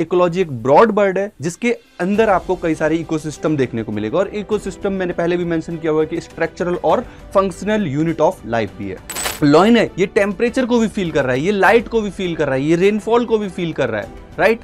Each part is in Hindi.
इकोलॉजी एक ब्रॉड बर्ड है जिसके अंदर आपको कई सारे इकोसिस्टम देखने को मिलेगा और इकोसिस्टम मैंने पहले भी मेंशन किया हुआ है कि स्ट्रक्चरल और फंक्शनल यूनिट ऑफ लाइफ भी है लॉइन है ये टेम्परेचर को भी फील कर रहा है ये लाइट को भी फील कर रहा है ये रेनफॉल को भी फील कर रहा है राइट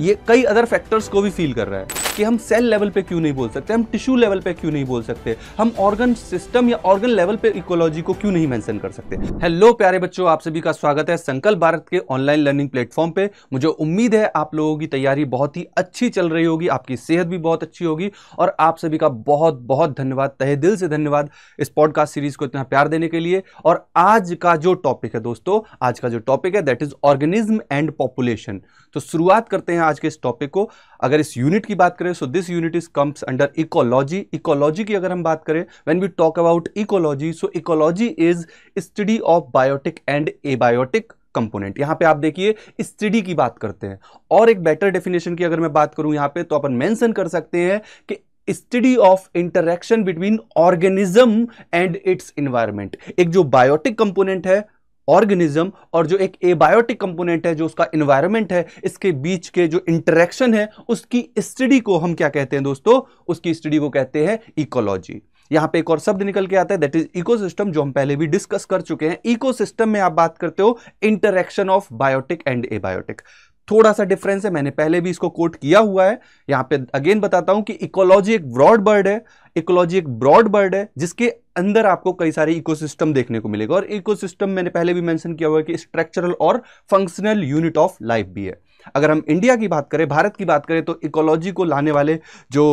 ये कई अदर फैक्टर्स को भी फील कर रहा है कि हम सेल लेवल पे क्यों नहीं बोल सकते हम टिश्यू लेवल पे क्यों नहीं बोल सकते हम ऑर्गन सिस्टम या ऑर्गन लेवल पे इकोलॉजी को क्यों नहीं मेंशन कर सकते हेलो प्यारे बच्चों आप सभी का स्वागत है संकल्प भारत के ऑनलाइन लर्निंग प्लेटफॉर्म पे मुझे उम्मीद है आप लोगों की तैयारी बहुत ही अच्छी चल रही होगी आपकी सेहत भी बहुत अच्छी होगी और आप सभी का बहुत बहुत धन्यवाद तहे दिल से धन्यवाद इस पॉडकास्ट सीरीज को इतना प्यार देने के लिए और आज का जो टॉपिक है दोस्तों आज का जो टॉपिक है that is organism and population तो शुरुआत करते हैं आज के इस टॉपिक को अगर इस यूनिट की बात करें so this unit is comes under ecology ecology की अगर हम बात करें when we talk about ecology so ecology is study of biotic and abiotic component यहां पे आप देखिए स्टडी की बात करते हैं और एक बेटर डेफिनेशन की अगर मैं बात करूं यहां पे तो अपन मेंशन कर सकते हैं कि study of interaction between organism and its environment एक जो बायोटिक कंपोनेंट है ऑर्गेनिज्म और जो एक एबायोटिक कंपोनेंट है जो उसका इन्वायरमेंट है इसके बीच के जो इंटरेक्शन है उसकी स्टडी को हम क्या कहते हैं दोस्तों उसकी स्टडी को कहते हैं इकोलॉजी यहाँ पे एक और शब्द निकल के आता है दैट इज इकोसिस्टम जो हम पहले भी डिस्कस कर चुके हैं इकोसिस्टम में आप बात करते हो interaction of biotic and abiotic थोड़ा सा डिफरेंस है मैंने पहले भी इसको कोट किया हुआ है यहाँ पे अगेन बताता हूँ कि इकोलॉजी एक ब्रॉड बर्ड है इकोलॉजी एक ब्रॉड बर्ड है जिसके अंदर आपको कई सारे इकोसिस्टम देखने को मिलेगा और इकोसिस्टम मैंने पहले भी मेंशन किया हुआ है कि स्ट्रक्चरल और फंक्शनल यूनिट ऑफ लाइफ भी है अगर हम इंडिया की बात करें भारत की बात करें तो इकोलॉजी को लाने वाले जो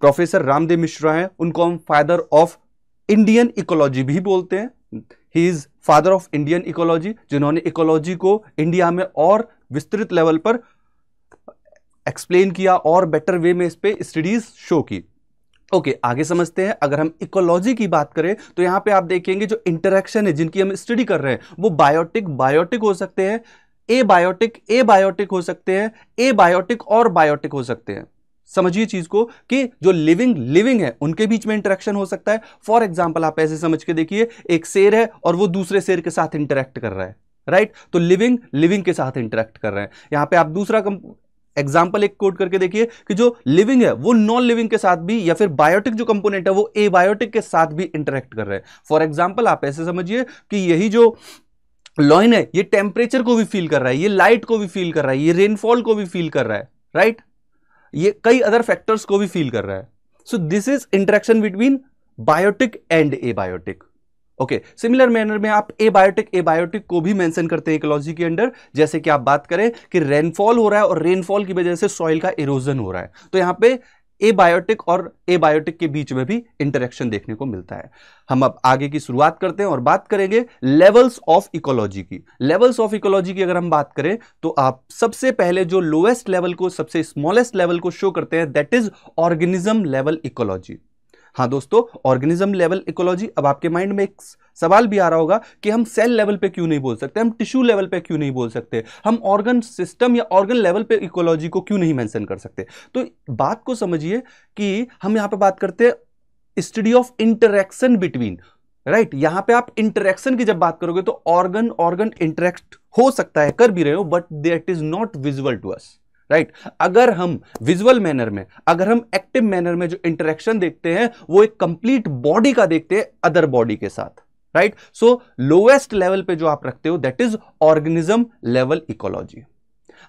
प्रोफेसर रामदेव मिश्रा हैं उनको हम फादर ऑफ इंडियन इकोलॉजी भी बोलते हैं he is father of Indian ecology जिन्होंने इकोलॉजी को इंडिया में और विस्तृत लेवल पर एक्सप्लेन किया और बेटर वे में इस पर स्टडीज़ शो की ओके okay, आगे समझते हैं अगर हम इकोलॉजी की बात करें तो यहाँ पे आप देखेंगे जो इंटरेक्शन है जिनकी हम स्टडी कर रहे हैं वो बायोटिक बायोटिक हो सकते हैं ए बायोटिक ए बायोटिक हो सकते हैं ए बायोटिक और बायोटिक हो सकते हैं समझिए चीज को कि जो लिविंग लिविंग है उनके बीच में इंटरेक्शन हो सकता है फॉर एग्जाम्पल आप ऐसे समझ के देखिए एक शेर है और वो दूसरे शेर के साथ इंटरेक्ट कर रहा है राइट तो लिविंग लिविंग के साथ इंटरेक्ट कर रहे हैं यहां पे आप दूसरा एग्जाम्पल एक कोट करके देखिए कि जो लिविंग है वो नॉन लिविंग के साथ भी या फिर बायोटिक जो कंपोनेंट है वो ए बायोटिक के साथ भी इंटरेक्ट कर रहे हैं फॉर एग्जाम्पल आप ऐसे समझिए कि यही जो लॉइन है ये टेम्परेचर को भी फील कर रहा है ये लाइट को भी फील कर रहा है ये रेनफॉल को भी फील कर रहा है राइट right? ये कई अदर फैक्टर्स को भी फील कर रहा है so this is interaction between biotic and a biotic okay similar manner में आप एबायोटिक एबायोटिक को भी मेंशन करते हैं इकोलॉजी के अंडर जैसे कि आप बात करें कि रेनफॉल हो रहा है और रेनफॉल की वजह से सॉइल का इरोजन हो रहा है तो यहां पे एबायोटिक और एबायोटिक के बीच में भी इंटरेक्शन देखने को मिलता है हम अब आगे की शुरुआत करते हैं और बात करेंगे लेवल्स ऑफ इकोलॉजी की लेवल्स ऑफ इकोलॉजी की अगर हम बात करें तो आप सबसे पहले जो लोएस्ट लेवल को सबसे स्मॉलेस्ट लेवल को शो करते हैं that is organism level ecology हाँ दोस्तों ऑर्गेनिज्म लेवल इकोलॉजी अब आपके माइंड में एक सवाल भी आ रहा होगा कि हम सेल लेवल पे क्यों नहीं बोल सकते हम टिश्यू लेवल पे क्यों नहीं बोल सकते हम ऑर्गन सिस्टम या ऑर्गन लेवल पे इकोलॉजी को क्यों नहीं मेंशन कर सकते तो बात को समझिए कि हम यहाँ पे बात करते हैं study of interaction between right right, यहां पे आप इंटरेक्शन की जब बात करोगे तो ऑर्गन ऑर्गन इंटरेक्ट हो सकता है कर भी रहे हो but that is not visual to us right right? अगर हम विजुअल मैनर में अगर हम एक्टिव मैनर में जो इंटरेक्शन देखते हैं वो एक कंप्लीट बॉडी का देखते हैं अदर बॉडी के साथ राइट सो लोवेस्ट लेवल पे जो आप रखते हो that is organism level ecology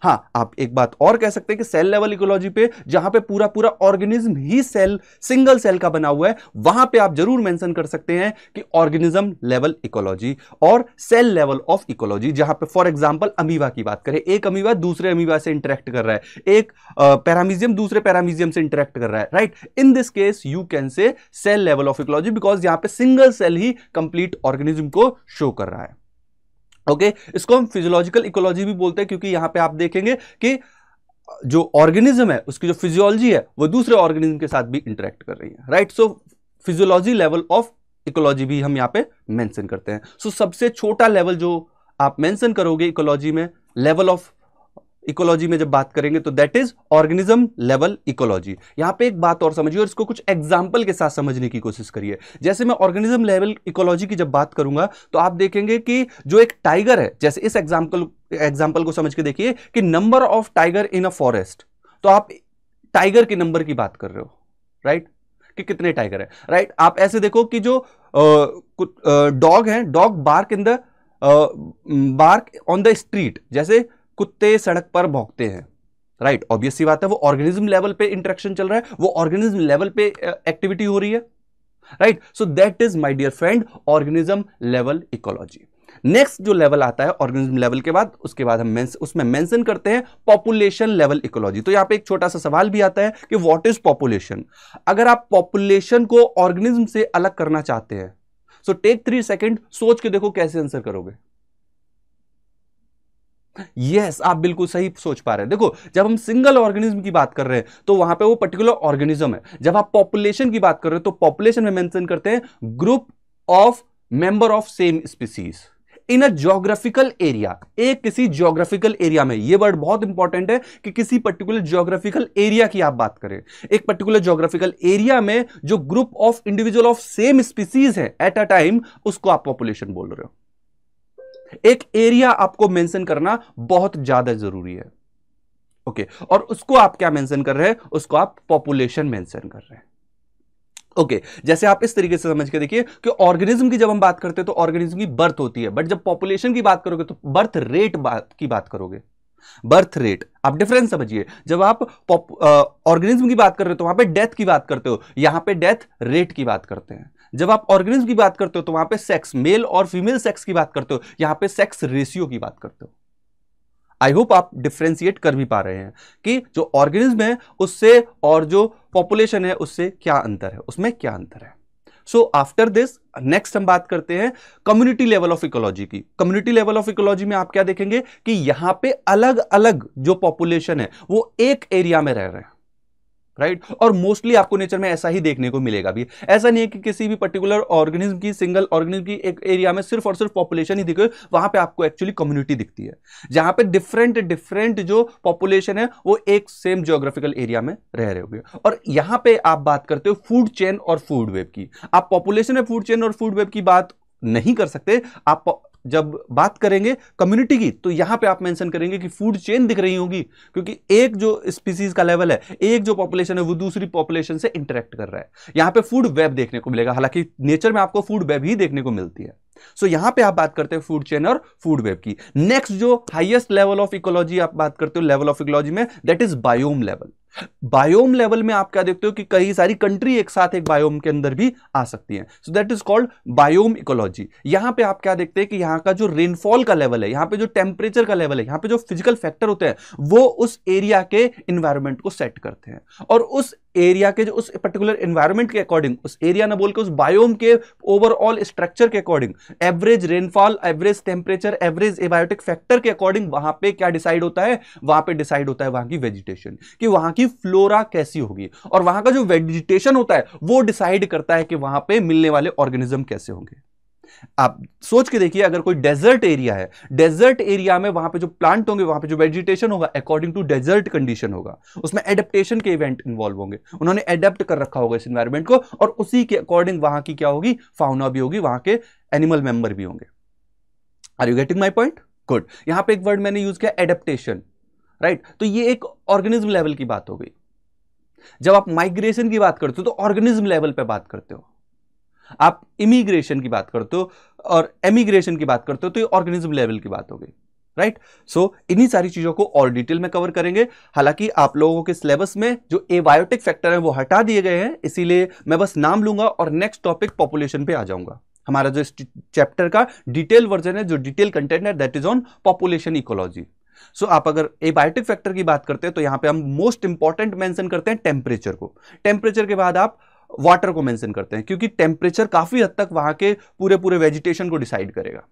हाँ आप एक बात और कह सकते हैं कि सेल लेवल इकोलॉजी पे जहां पे पूरा पूरा ऑर्गेनिज्म ही सेल सिंगल सेल का बना हुआ है वहां पे आप जरूर मेंशन कर सकते हैं कि ऑर्गेनिज्म लेवल इकोलॉजी और सेल लेवल ऑफ इकोलॉजी जहां पे फॉर एग्जांपल अमीवा की बात करें एक अमीवा दूसरे अमीवा से इंटरेक्ट कर रहा है एक पैरामीजियम दूसरे पैरामीजियम से इंटरेक्ट कर रहा है right in this case you can say cell level of ecology because यहां पर सिंगल सेल ही कंप्लीट ऑर्गेनिज्म को शो कर रहा है ओके okay? इसको हम फिजियोलॉजिकल इकोलॉजी भी बोलते हैं क्योंकि यहां पे आप देखेंगे कि जो ऑर्गेनिज्म है उसकी जो फिजियोलॉजी है वो दूसरे ऑर्गेनिज्म के साथ भी इंटरेक्ट कर रही है right so physiology level of ecology भी हम यहां पे मेंशन करते हैं सो so, सबसे छोटा लेवल जो आप मेंशन करोगे इकोलॉजी में लेवल ऑफ इकोलॉजी में जब बात करेंगे तो that is organism level ecology यहां पे एक बात और समझिए और इसको कुछ एग्जाम्पल के साथ समझने की कोशिश करिए जैसे मैं ऑर्गेनिज्म लेवल इकोलॉजी की जब बात करूंगा तो आप देखेंगे कि जो एक टाइगर है जैसे इस एग्जाम्पल एग्जाम्पल को समझ के देखिए कि number of tiger in a forest तो आप टाइगर के नंबर की बात कर रहे हो राइट right? कि कितने टाइगर है राइट right? आप ऐसे देखो कि जो डॉग है dog bark in the bark on the street जैसे कुत्ते सड़क पर भौंकते हैं राइट right, ऑब्वियसली बात है वो ऑर्गेनिज्म लेवल पे इंट्रेक्शन चल रहा है वो ऑर्गेनिज्म लेवल पे एक्टिविटी हो रही है right so that is my dear friend organism level ecology next जो लेवल आता है ऑर्गेनिज्म लेवल के बाद उसके बाद हम मेंस, उसमें मेंशन करते हैं पॉपुलेशन लेवल इकोलॉजी तो यहां पे एक छोटा सा सवाल भी आता है कि व्हाट इज पॉपुलेशन अगर आप पॉपुलेशन को ऑर्गेनिज्म से अलग करना चाहते हैं सो टेक थ्री सेकेंड सोच के देखो कैसे आंसर करोगे यस आप बिल्कुल सही सोच पा रहे हैं देखो जब हम सिंगल ऑर्गेनिज्म की बात कर रहे हैं तो वहां पे वो पर्टिकुलर ऑर्गेनिज्म है जब आप पॉपुलेशन की बात कर रहे हैं तो पॉपुलेशन में मेंशन करते हैं group of member of same species in a geographical area एक किसी ज्योग्राफिकल एरिया में यह वर्ड बहुत इंपॉर्टेंट है कि किसी पर्टिकुलर ज्योग्राफिकल एरिया की आप बात करें एक पर्टिकुलर ज्योग्राफिकल एरिया में जो group of individual of same species है एट अ टाइम उसको आप पॉपुलेशन बोल रहे हो एक एरिया आपको मेंशन करना बहुत ज्यादा जरूरी है ओके okay. और उसको आप क्या मेंशन कर रहे हैं उसको आप पॉपुलेशन मेंशन कर रहे हैं ओके okay, जैसे आप इस तरीके से समझ के देखिए कि ऑर्गेनिज्म की जब हम बात करते हैं तो ऑर्गेनिज्म की बर्थ होती है बट जब पॉपुलेशन की बात करोगे तो बर्थ रेट बात की बात करोगे बर्थ रेट आप डिफरेंस समझिए जब आप ऑर्गेनिज्म की बात कर रहे हो तो वहां पे डेथ की बात करते हो यहां पे डेथ रेट की बात करते हैं जब आप ऑर्गेनिज्म की बात करते हो तो वहां पे सेक्स मेल और फीमेल सेक्स की बात करते हो यहां पे सेक्स रेशियो की बात करते हो आई होप आप डिफ्रेंशिएट कर भी पा रहे हैं कि जो ऑर्गेनिज्म है उससे और जो पॉपुलेशन है उससे क्या अंतर है उसमें क्या अंतर है सो आफ्टर दिस नेक्स्ट हम बात करते हैं कम्युनिटी लेवल ऑफ इकोलॉजी की कम्युनिटी लेवल ऑफ इकोलॉजी में आप क्या देखेंगे कि यहां पे अलग अलग जो पॉपुलेशन है वो एक एरिया में रह रहे हैं राइट right? और मोस्टली आपको नेचर में ऐसा ही देखने को मिलेगा भी ऐसा नहीं है कि किसी भी पर्टिकुलर ऑर्गेनिज्म की सिंगल ऑर्गेनिज्म की एक एरिया में सिर्फ और सिर्फ पॉपुलेशन ही दिखे वहां पे आपको एक्चुअली कम्युनिटी दिखती है जहां पे डिफरेंट डिफरेंट जो पॉपुलेशन है वो एक सेम जोग्राफिकल एरिया में रह रहे होंगे और यहां पर आप बात करते हो फूड चेन और फूड वेब की आप पॉपुलेशन में फूड चेन और फूड वेब की बात नहीं कर सकते आप जब बात करेंगे कम्युनिटी की तो यहां पे आप मेंशन करेंगे कि फूड चेन दिख रही होगी क्योंकि एक जो स्पीसीज का लेवल है एक जो पॉपुलेशन है वो दूसरी पॉपुलेशन से इंटरेक्ट कर रहा है यहां पे फूड वेब देखने को मिलेगा हालांकि नेचर में आपको फूड वेब ही देखने को मिलती है सो so, यहां पे आप बात करते हैं फूड चेन और फूड वेब की नेक्स्ट जो हाइएस्ट लेवल ऑफ इकोलॉजी आप बात करते हो लेवल ऑफ इकोलॉजी में that is biome level biome level में आप क्या देखते हो कि कई सारी कंट्री एक साथ एक बायोम के अंदर भी आ सकती हैं so that is called biome ecology यहां पे आप क्या देखते हैं कि यहां का जो रेनफॉल का लेवल है यहां पे जो टेम्परेचर का लेवल है यहां पे जो फिजिकल फैक्टर होते हैं वो उस एरिया के इन्वायरमेंट को सेट करते हैं और उस एरिया के जो उस पर्टिकुलर एनवायरमेंट के अकॉर्डिंग उस एरिया ना बोल के उस बायोम के ओवरऑल स्ट्रक्चर के according average rainfall average temperature average abiotic factor के अकॉर्डिंग वहां पे क्या डिसाइड होता है वहां पे डिसाइड होता है वहां की वेजिटेशन कि वहां की फ्लोरा कैसी होगी और वहां का जो वेजिटेशन होता है वो डिसाइड करता है कि वहां पे मिलने वाले ऑर्गेनिज्म कैसे होंगे आप सोच के देखिए अगर कोई डेजर्ट एरिया है डेजर्ट एरिया में वहां पे जो प्लांट होंगे वहां पे जो वेजिटेशन होगा अकॉर्डिंग टू डेजर्ट कंडीशन होगा उसमें एडेप्टेशन के इवेंट इन्वॉल्व होंगे उन्होंने एडेप्ट कर रखा होगा इस इन्वायरमेंट को और उसी के अकॉर्डिंग वहां की क्या होगी फाउना भी होगी वहां के एनिमल मेंबर भी होंगे are you getting my point good यहां पर एक वर्ड मैंने यूज किया एडेप्टेशन राइट तो ये एक ऑर्गेनिज्म लेवल की बात हो गई जब आप माइग्रेशन की बात करते हो तो ऑर्गेनिज्म लेवल पे बात करते हो आप इमिग्रेशन की बात करते हो और एमिग्रेशन की बात करते हो तो ये ऑर्गेनिज्म लेवल की बात हो गई राइट सो इन्हीं सारी चीजों को और डिटेल में कवर करेंगे हालांकि आप लोगों के सिलेबस में जो एबायोटिक फैक्टर है वो हटा दिए गए हैं इसीलिए मैं बस नाम लूंगा और नेक्स्ट टॉपिक पॉपुलेशन पे आ जाऊंगा हमारा जो इस चैप्टर का डिटेल वर्जन है जो डिटेल कंटेंट है that is on population ecology so so, आप अगर एबायोटिक फैक्टर की बात करते हैं तो यहां पे हम मोस्ट इंपॉर्टेंट मेंशन करते हैं टेम्परेचर को टेम्परेचर के बाद आप वाटर को मेंशन करते हैं क्योंकि टेम्परेचर काफ़ी हद तक वहां के पूरे पूरे वेजिटेशन को डिसाइड करेगा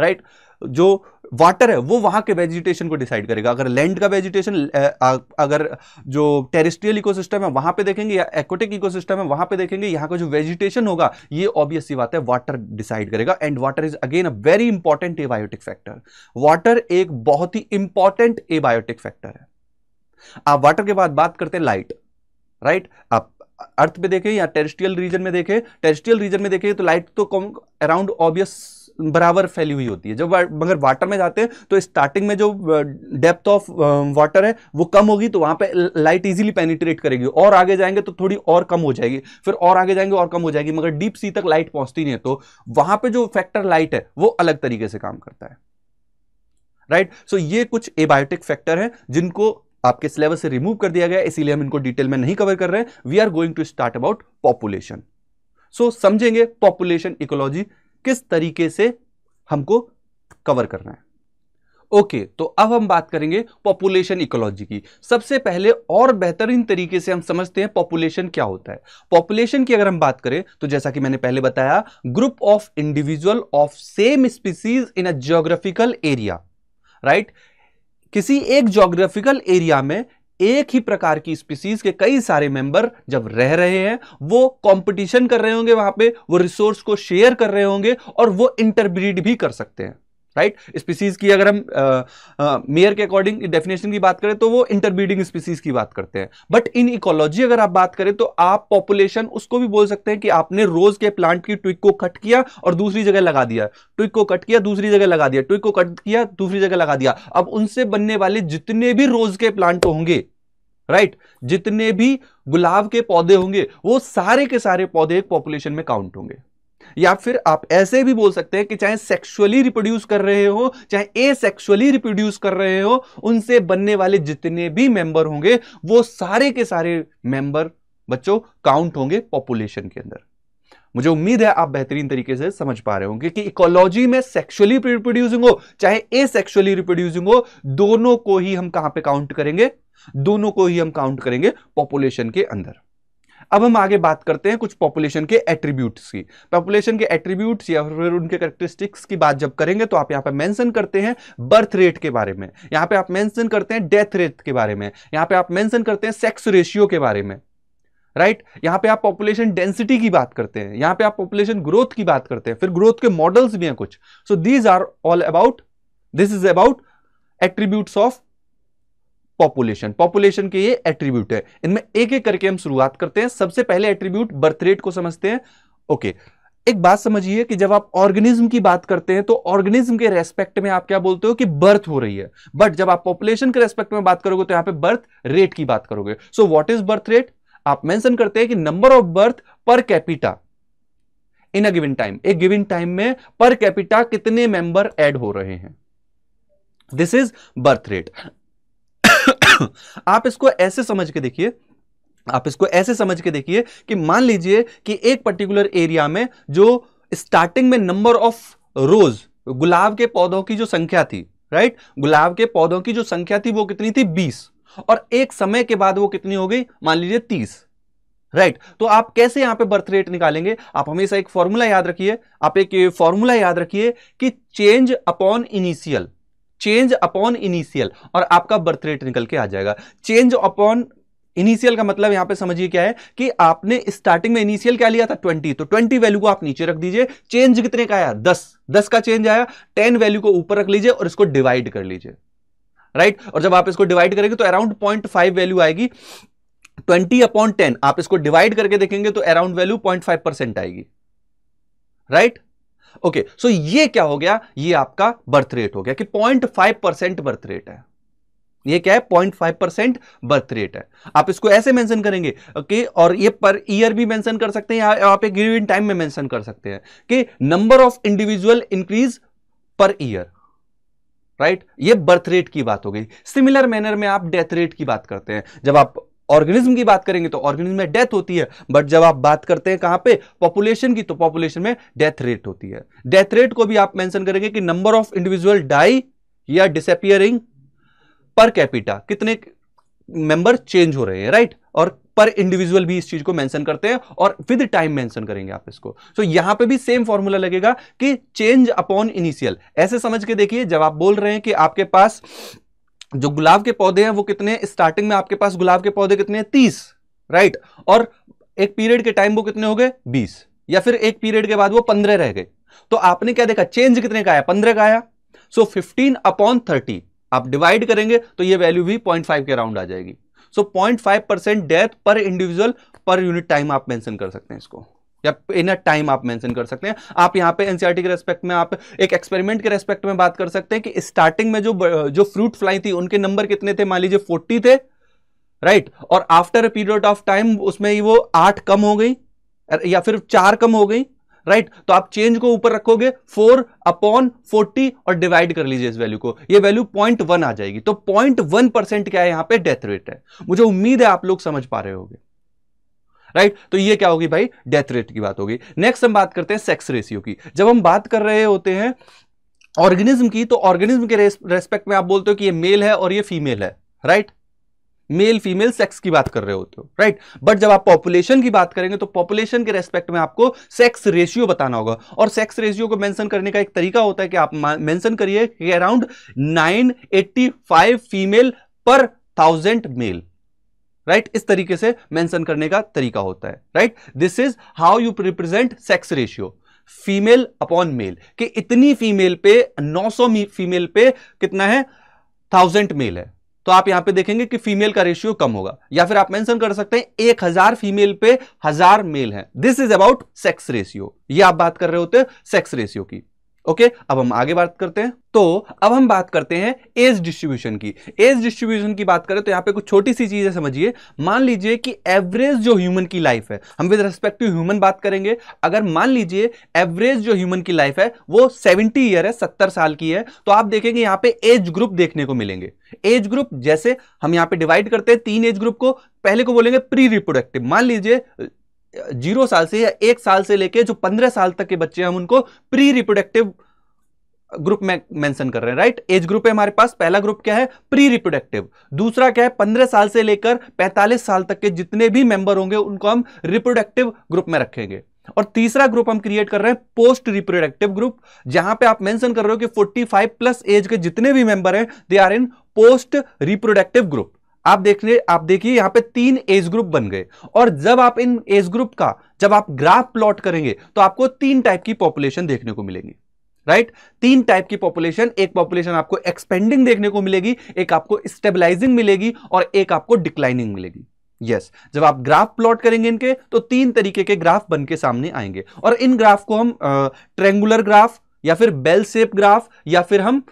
राइट जो वाटर है वो वहां के वेजिटेशन को डिसाइड करेगा अगर लैंड का वेजिटेशन अगर जो टेरिस्ट्रियल इकोसिस्टम है वहां पे देखेंगे या एक्वेटिक इकोसिस्टम है वहां पे देखेंगे यहां का जो वेजिटेशन होगा ये ऑब्वियस सी बात है वाटर डिसाइड करेगा and water is again a very important abiotic factor water एक बहुत ही इंपॉर्टेंट एबायोटिक फैक्टर है आप वाटर के बाद बात करते हैं लाइट राइट आप अर्थ पे देखें या टेरिस्ट्रियल रीजन में देखें टेरिस्ट्रियल रीजन में देखें तो लाइट तो अराउंड ऑब्वियस बराबर फैली हुई होती है जब मगर वाटर में जाते हैं तो स्टार्टिंग में जो डेप्थ ऑफ वाटर है वो कम होगी तो वहां पे लाइट इजीली पेनिट्रेट करेगी और आगे जाएंगे तो थोड़ी और कम हो जाएगी फिर और आगे जाएंगे और कम हो जाएगी मगर डीप सी तक लाइट पहुंचती नहीं है तो वहां पर जो फैक्टर लाइट है वो अलग तरीके से काम करता है राइट right? सो so, ये कुछ एबायोटिक फैक्टर है जिनको आपके सिलेबस से रिमूव कर दिया गया इसीलिए हम इनको डिटेल में नहीं कवर कर रहे we are going to start about population so समझेंगे पॉपुलेशन इकोलॉजी किस तरीके से हमको कवर करना है ओके okay, तो अब हम बात करेंगे पॉपुलेशन इकोलॉजी की सबसे पहले और बेहतरीन तरीके से हम समझते हैं पॉपुलेशन क्या होता है पॉपुलेशन की अगर हम बात करें तो जैसा कि मैंने पहले बताया group of individual of same species in a geographical area right किसी एक जोग्राफिकल एरिया में एक ही प्रकार की स्पीसीज के कई सारे मेंबर जब रह रहे हैं वो कंपटीशन कर रहे होंगे वहां पे वो रिसोर्स को शेयर कर रहे होंगे और वो इंटरब्रीड भी कर सकते हैं राइट right? स्पीसीज की अगर हम मेयर के अकॉर्डिंग डेफिनेशन की बात करें तो वो इंटरब्रीडिंग स्पीसीज की बात करते हैं बट इन इकोलॉजी अगर आप बात करें तो आप पॉपुलेशन उसको भी बोल सकते हैं कि आपने रोज के प्लांट की ट्विक को कट किया और दूसरी जगह लगा दिया ट्विक को कट किया दूसरी जगह लगा दिया ट्विक को कट किया दूसरी जगह लगा दिया अब उनसे बनने वाले जितने भी रोज के प्लांट होंगे राइट right? जितने भी गुलाब के पौधे होंगे वो सारे के सारे पौधे एक पॉपुलेशन में काउंट होंगे या फिर आप ऐसे भी बोल सकते हैं कि चाहे सेक्सुअली रिप्रोड्यूस कर रहे हो चाहे ए सेक्सुअली रिप्रोड्यूस कर रहे हो उनसे बनने वाले जितने भी मेंबर होंगे वो सारे के सारे मेंबर बच्चों काउंट होंगे पॉपुलेशन के अंदर मुझे उम्मीद है आप बेहतरीन तरीके से समझ पा रहे होंगे कि इकोलॉजी में सेक्सुअली रिप्रोड्यूसिंग हो चाहे ए सेक्सुअली रिप्रोड्यूसिंग हो दोनों को ही हम कहां पे काउंट करेंगे दोनों को ही हम काउंट करेंगे पॉपुलेशन के अंदर अब हम आगे बात करते हैं कुछ पॉपुलेशन के एट्रीब्यूट्स की पॉपुलेशन के एट्रीब्यूट्स या फिर उनके करेक्टरिस्टिक्स की बात जब करेंगे तो आप यहाँ पे मेंशन करते हैं बर्थ रेट के बारे में यहाँ पे आप मेंशन करते हैं डेथ रेट के बारे में यहाँ पे आप मेंशन करते हैं सेक्स रेशियो के बारे में राइट right? यहाँ पे आप पॉपुलेशन डेंसिटी की बात करते हैं यहाँ पे आप पॉपुलेशन ग्रोथ की बात करते हैं फिर ग्रोथ के मॉडल्स भी हैं कुछ so these are all about this is about attributes of population population के ये एट्रीब्यूट है इनमें एक एक करके हम शुरुआत करते हैं सबसे पहले एट्रीब्यूट बर्थ रेट को समझते हैं ओके एक बात समझिए कि जब आप ऑर्गेनिज्म की बात करते हैं तो ऑर्गेनिज्म के रेस्पेक्ट में आप क्या बोलते हो कि बर्थ हो रही है बट जब आप पॉपुलेशन के रेस्पेक्ट में बात करोगे तो यहां पे बर्थ रेट की बात करोगे so what is birth rate आप मेंशन करते हैं कि number of birth per capita in a given time एक गिवन टाइम में पर कैपिटा कितने मेंबर एड हो रहे हैं दिस इज बर्थ रेट आप इसको ऐसे समझ के देखिए आप इसको ऐसे समझ के देखिए कि मान लीजिए कि एक पर्टिकुलर एरिया में जो स्टार्टिंग में नंबर ऑफ रोज गुलाब के पौधों की जो संख्या थी राइट गुलाब के पौधों की जो संख्या थी वो कितनी थी बीस और एक समय के बाद वो कितनी हो गई मान लीजिए तीस राइट तो आप कैसे यहां पे बर्थ रेट निकालेंगे आप हमेशा एक फॉर्मूला याद रखिए आप एक फॉर्मूला याद रखिए कि change upon initial change upon initial और आपका बर्थ रेट निकल के आ जाएगा चेंज अपॉन इनिशियल का मतलब यहां पे समझिए क्या है कि आपने स्टार्टिंग में इनिशियल क्या लिया था 20 तो 20 वैल्यू को आप नीचे रख दीजिए चेंज कितने का आया 10 10 का चेंज आया 10 वैल्यू को ऊपर रख लीजिए और इसको डिवाइड कर लीजिए राइट और जब आप इसको डिवाइड करेंगे तो अराउंड पॉइंट वैल्यू आएगी ट्वेंटी अपॉन टेन आप इसको डिवाइड करके देखेंगे तो around value point five percent आएगी right okay okay, so so ये क्या हो गया ये आपका बर्थ रेट हो गया कि point five percent birth rate है ये क्या है point five percent birth rate है आप इसको ऐसे मेंशन करेंगे ओके okay? और ये पर ईयर भी मेंशन कर सकते हैं या आप एक गिवन टाइम में मेंशन कर सकते हैं कि number of individual increase per year right ये बर्थ रेट की बात हो गई सिमिलर मैनर में आप डेथ रेट की बात करते हैं जब आप ऑर्गेनिज्म की बात करेंगे तो ऑर्गेनिज्म में डेथ होती है बट जब आप बात करते हैं कहां पे पॉपुलेशन की तो पॉपुलेशन में डेथ रेट होती है डेथ रेट को भी आप मेंशन करेंगे कि नंबर ऑफ इंडिविजुअल डाई या डिसअपियरिंग पर कैपिटा कितने मेंबर चेंज हो रहे हैं राइट और पर इंडिविजुअल भी इस चीज को मेंशन करते हैं और विद टाइम मेंशन करेंगे आप इसको सो so, यहां पे भी सेम फॉर्मूला लगेगा कि चेंज अपॉन इनिशियल ऐसे समझ के देखिए जब आप बोल रहे हैं कि आपके पास जो गुलाब के पौधे हैं वो कितने स्टार्टिंग में आपके पास गुलाब के पौधे कितने हैं तीस राइट और एक पीरियड के टाइम वो कितने हो गए बीस या फिर एक पीरियड के बाद वो पंद्रह रह गए तो आपने क्या देखा चेंज कितने का आया पंद्रह का आया सो फिफ्टीन अपॉन थर्टी आप डिवाइड करेंगे तो ये वैल्यू भी पॉइंट फाइव के अराउंड आ जाएगी so point five percent death per individual per unit time आप मैंशन कर सकते हैं इसको या इन अ टाइम आप मेंशन कर सकते हैं आप यहाँ पे एनसीईआरटी e के रेस्पेक्ट में आप एक एक्सपेरिमेंट के रेस्पेक्ट में बात कर सकते हैं कि स्टार्टिंग में जो जो फ्रूट फ्लाई थी उनके नंबर कितने थे मान लीजिए फोर्टी थे राइट right? और after a period of time उसमें ही वो आठ कम हो गई या फिर चार कम हो गई राइट right? तो आप चेंज को ऊपर रखोगे फोर अपॉन फोर्टी और डिवाइड कर लीजिए इस वैल्यू को ये वैल्यू पॉइंट वन आ जाएगी तो पॉइंट वन परसेंट क्या है यहां पे डेथ रेट है मुझे उम्मीद है आप लोग समझ पा रहे होंगे राइट तो ये क्या होगी भाई डेथ रेट की बात होगी नेक्स्ट हम बात करते हैं सेक्स रेशियो की जब हम बात कर रहे होते हैं ऑर्गेनिज्म की तो ऑर्गेनिज्म के रेस्पेक्ट में आप बोलते हो कि ये मेल है और ये फीमेल है राइट मेल फीमेल सेक्स की बात कर रहे होते हो राइट बट जब आप पॉपुलेशन की बात करेंगे तो पॉपुलेशन के रेस्पेक्ट में आपको सेक्स रेशियो बताना होगा और सेक्स रेशियो को मेंशन करने का एक तरीका होता है कि आप मेंशन करिए around 985 female per thousand male right इस तरीके से मेंशन करने का तरीका होता है right this is how you represent sex ratio female upon male कि इतनी फीमेल पे 900 फीमेल पे कितना है थाउजेंड मेल है तो आप यहां पे देखेंगे कि फीमेल का रेशियो कम होगा या फिर आप मेंशन कर सकते हैं एक हजार फीमेल पे हजार मेल है this is about sex ratio ये आप बात कर रहे होते सेक्स रेशियो की ओके अब हम आगे बात करते हैं तो अब हम बात करते हैं एज डिस्ट्रीब्यूशन की एज डिस्ट्रीब्यूशन की बात करें तो यहां पे कुछ छोटी सी चीजें समझिए मान लीजिए कि एवरेज जो ह्यूमन की लाइफ है हम विद रेस्पेक्ट टू ह्यूमन बात करेंगे अगर मान लीजिए एवरेज जो ह्यूमन की लाइफ है वो सेवेंटी ईयर है सत्तर साल की है तो आप देखेंगे यहां पर एज ग्रुप देखने को मिलेंगे एज ग्रुप जैसे हम यहां पर डिवाइड करते हैं तीन एज ग्रुप को पहले को बोलेंगे प्री रिप्रोडक्टिव मान लीजिए जीरो साल से या एक साल से लेके जो पंद्रह साल तक के बच्चे हम उनको प्री रिप्रोडक्टिव ग्रुप में मेंशन कर रहे हैं राइट एज ग्रुप है हमारे पास पहला ग्रुप क्या है प्री रिप्रोडक्टिव दूसरा क्या है पंद्रह साल से लेकर पैंतालीस साल तक के जितने भी मेंबर होंगे उनको हम रिप्रोडक्टिव ग्रुप में रखेंगे और तीसरा ग्रुप हम क्रिएट कर रहे हैं पोस्ट रिप्रोडक्टिव ग्रुप जहां पे आप मेंशन कर रहे हो कि 45 प्लस एज के जितने भी मेंबर हैं they are in post reproductive group आप देख ले आप देखिए यहां पे तीन एज ग्रुप बन गए और जब आप इन एज ग्रुप का जब आप ग्राफ प्लॉट करेंगे तो आपको तीन टाइप की पॉपुलेशन देखने को मिलेगी राइट right? तीन टाइप की पॉपुलेशन एक पॉपुलेशन आपको एक्सपेंडिंग देखने को मिलेगी एक आपको स्टेबलाइजिंग मिलेगी और एक आपको डिक्लाइनिंग मिलेगी यस yes. जब आप ग्राफ प्लॉट करेंगे इनके तो तीन तरीके के ग्राफ बन के सामने आएंगे और इन ग्राफ को हम ट्रेंगुलर ग्राफ या फिर बेल सेप ग्राफ या फिर हम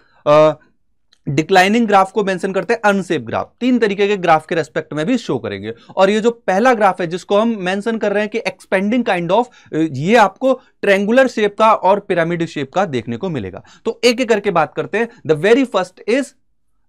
डिक्लाइनिंग ग्राफ को मेंशन करते हैं अनसेप ग्राफ तीन तरीके के ग्राफ के रेस्पेक्ट में भी शो करेंगे और ये जो पहला ग्राफ है जिसको हम मेंशन कर रहे हैं कि एक्सपेंडिंग काइंड ऑफ ये आपको ट्रेंगुलर शेप का और पिरामिड शेप का देखने को मिलेगा तो एक एक करके बात करते हैं the very first is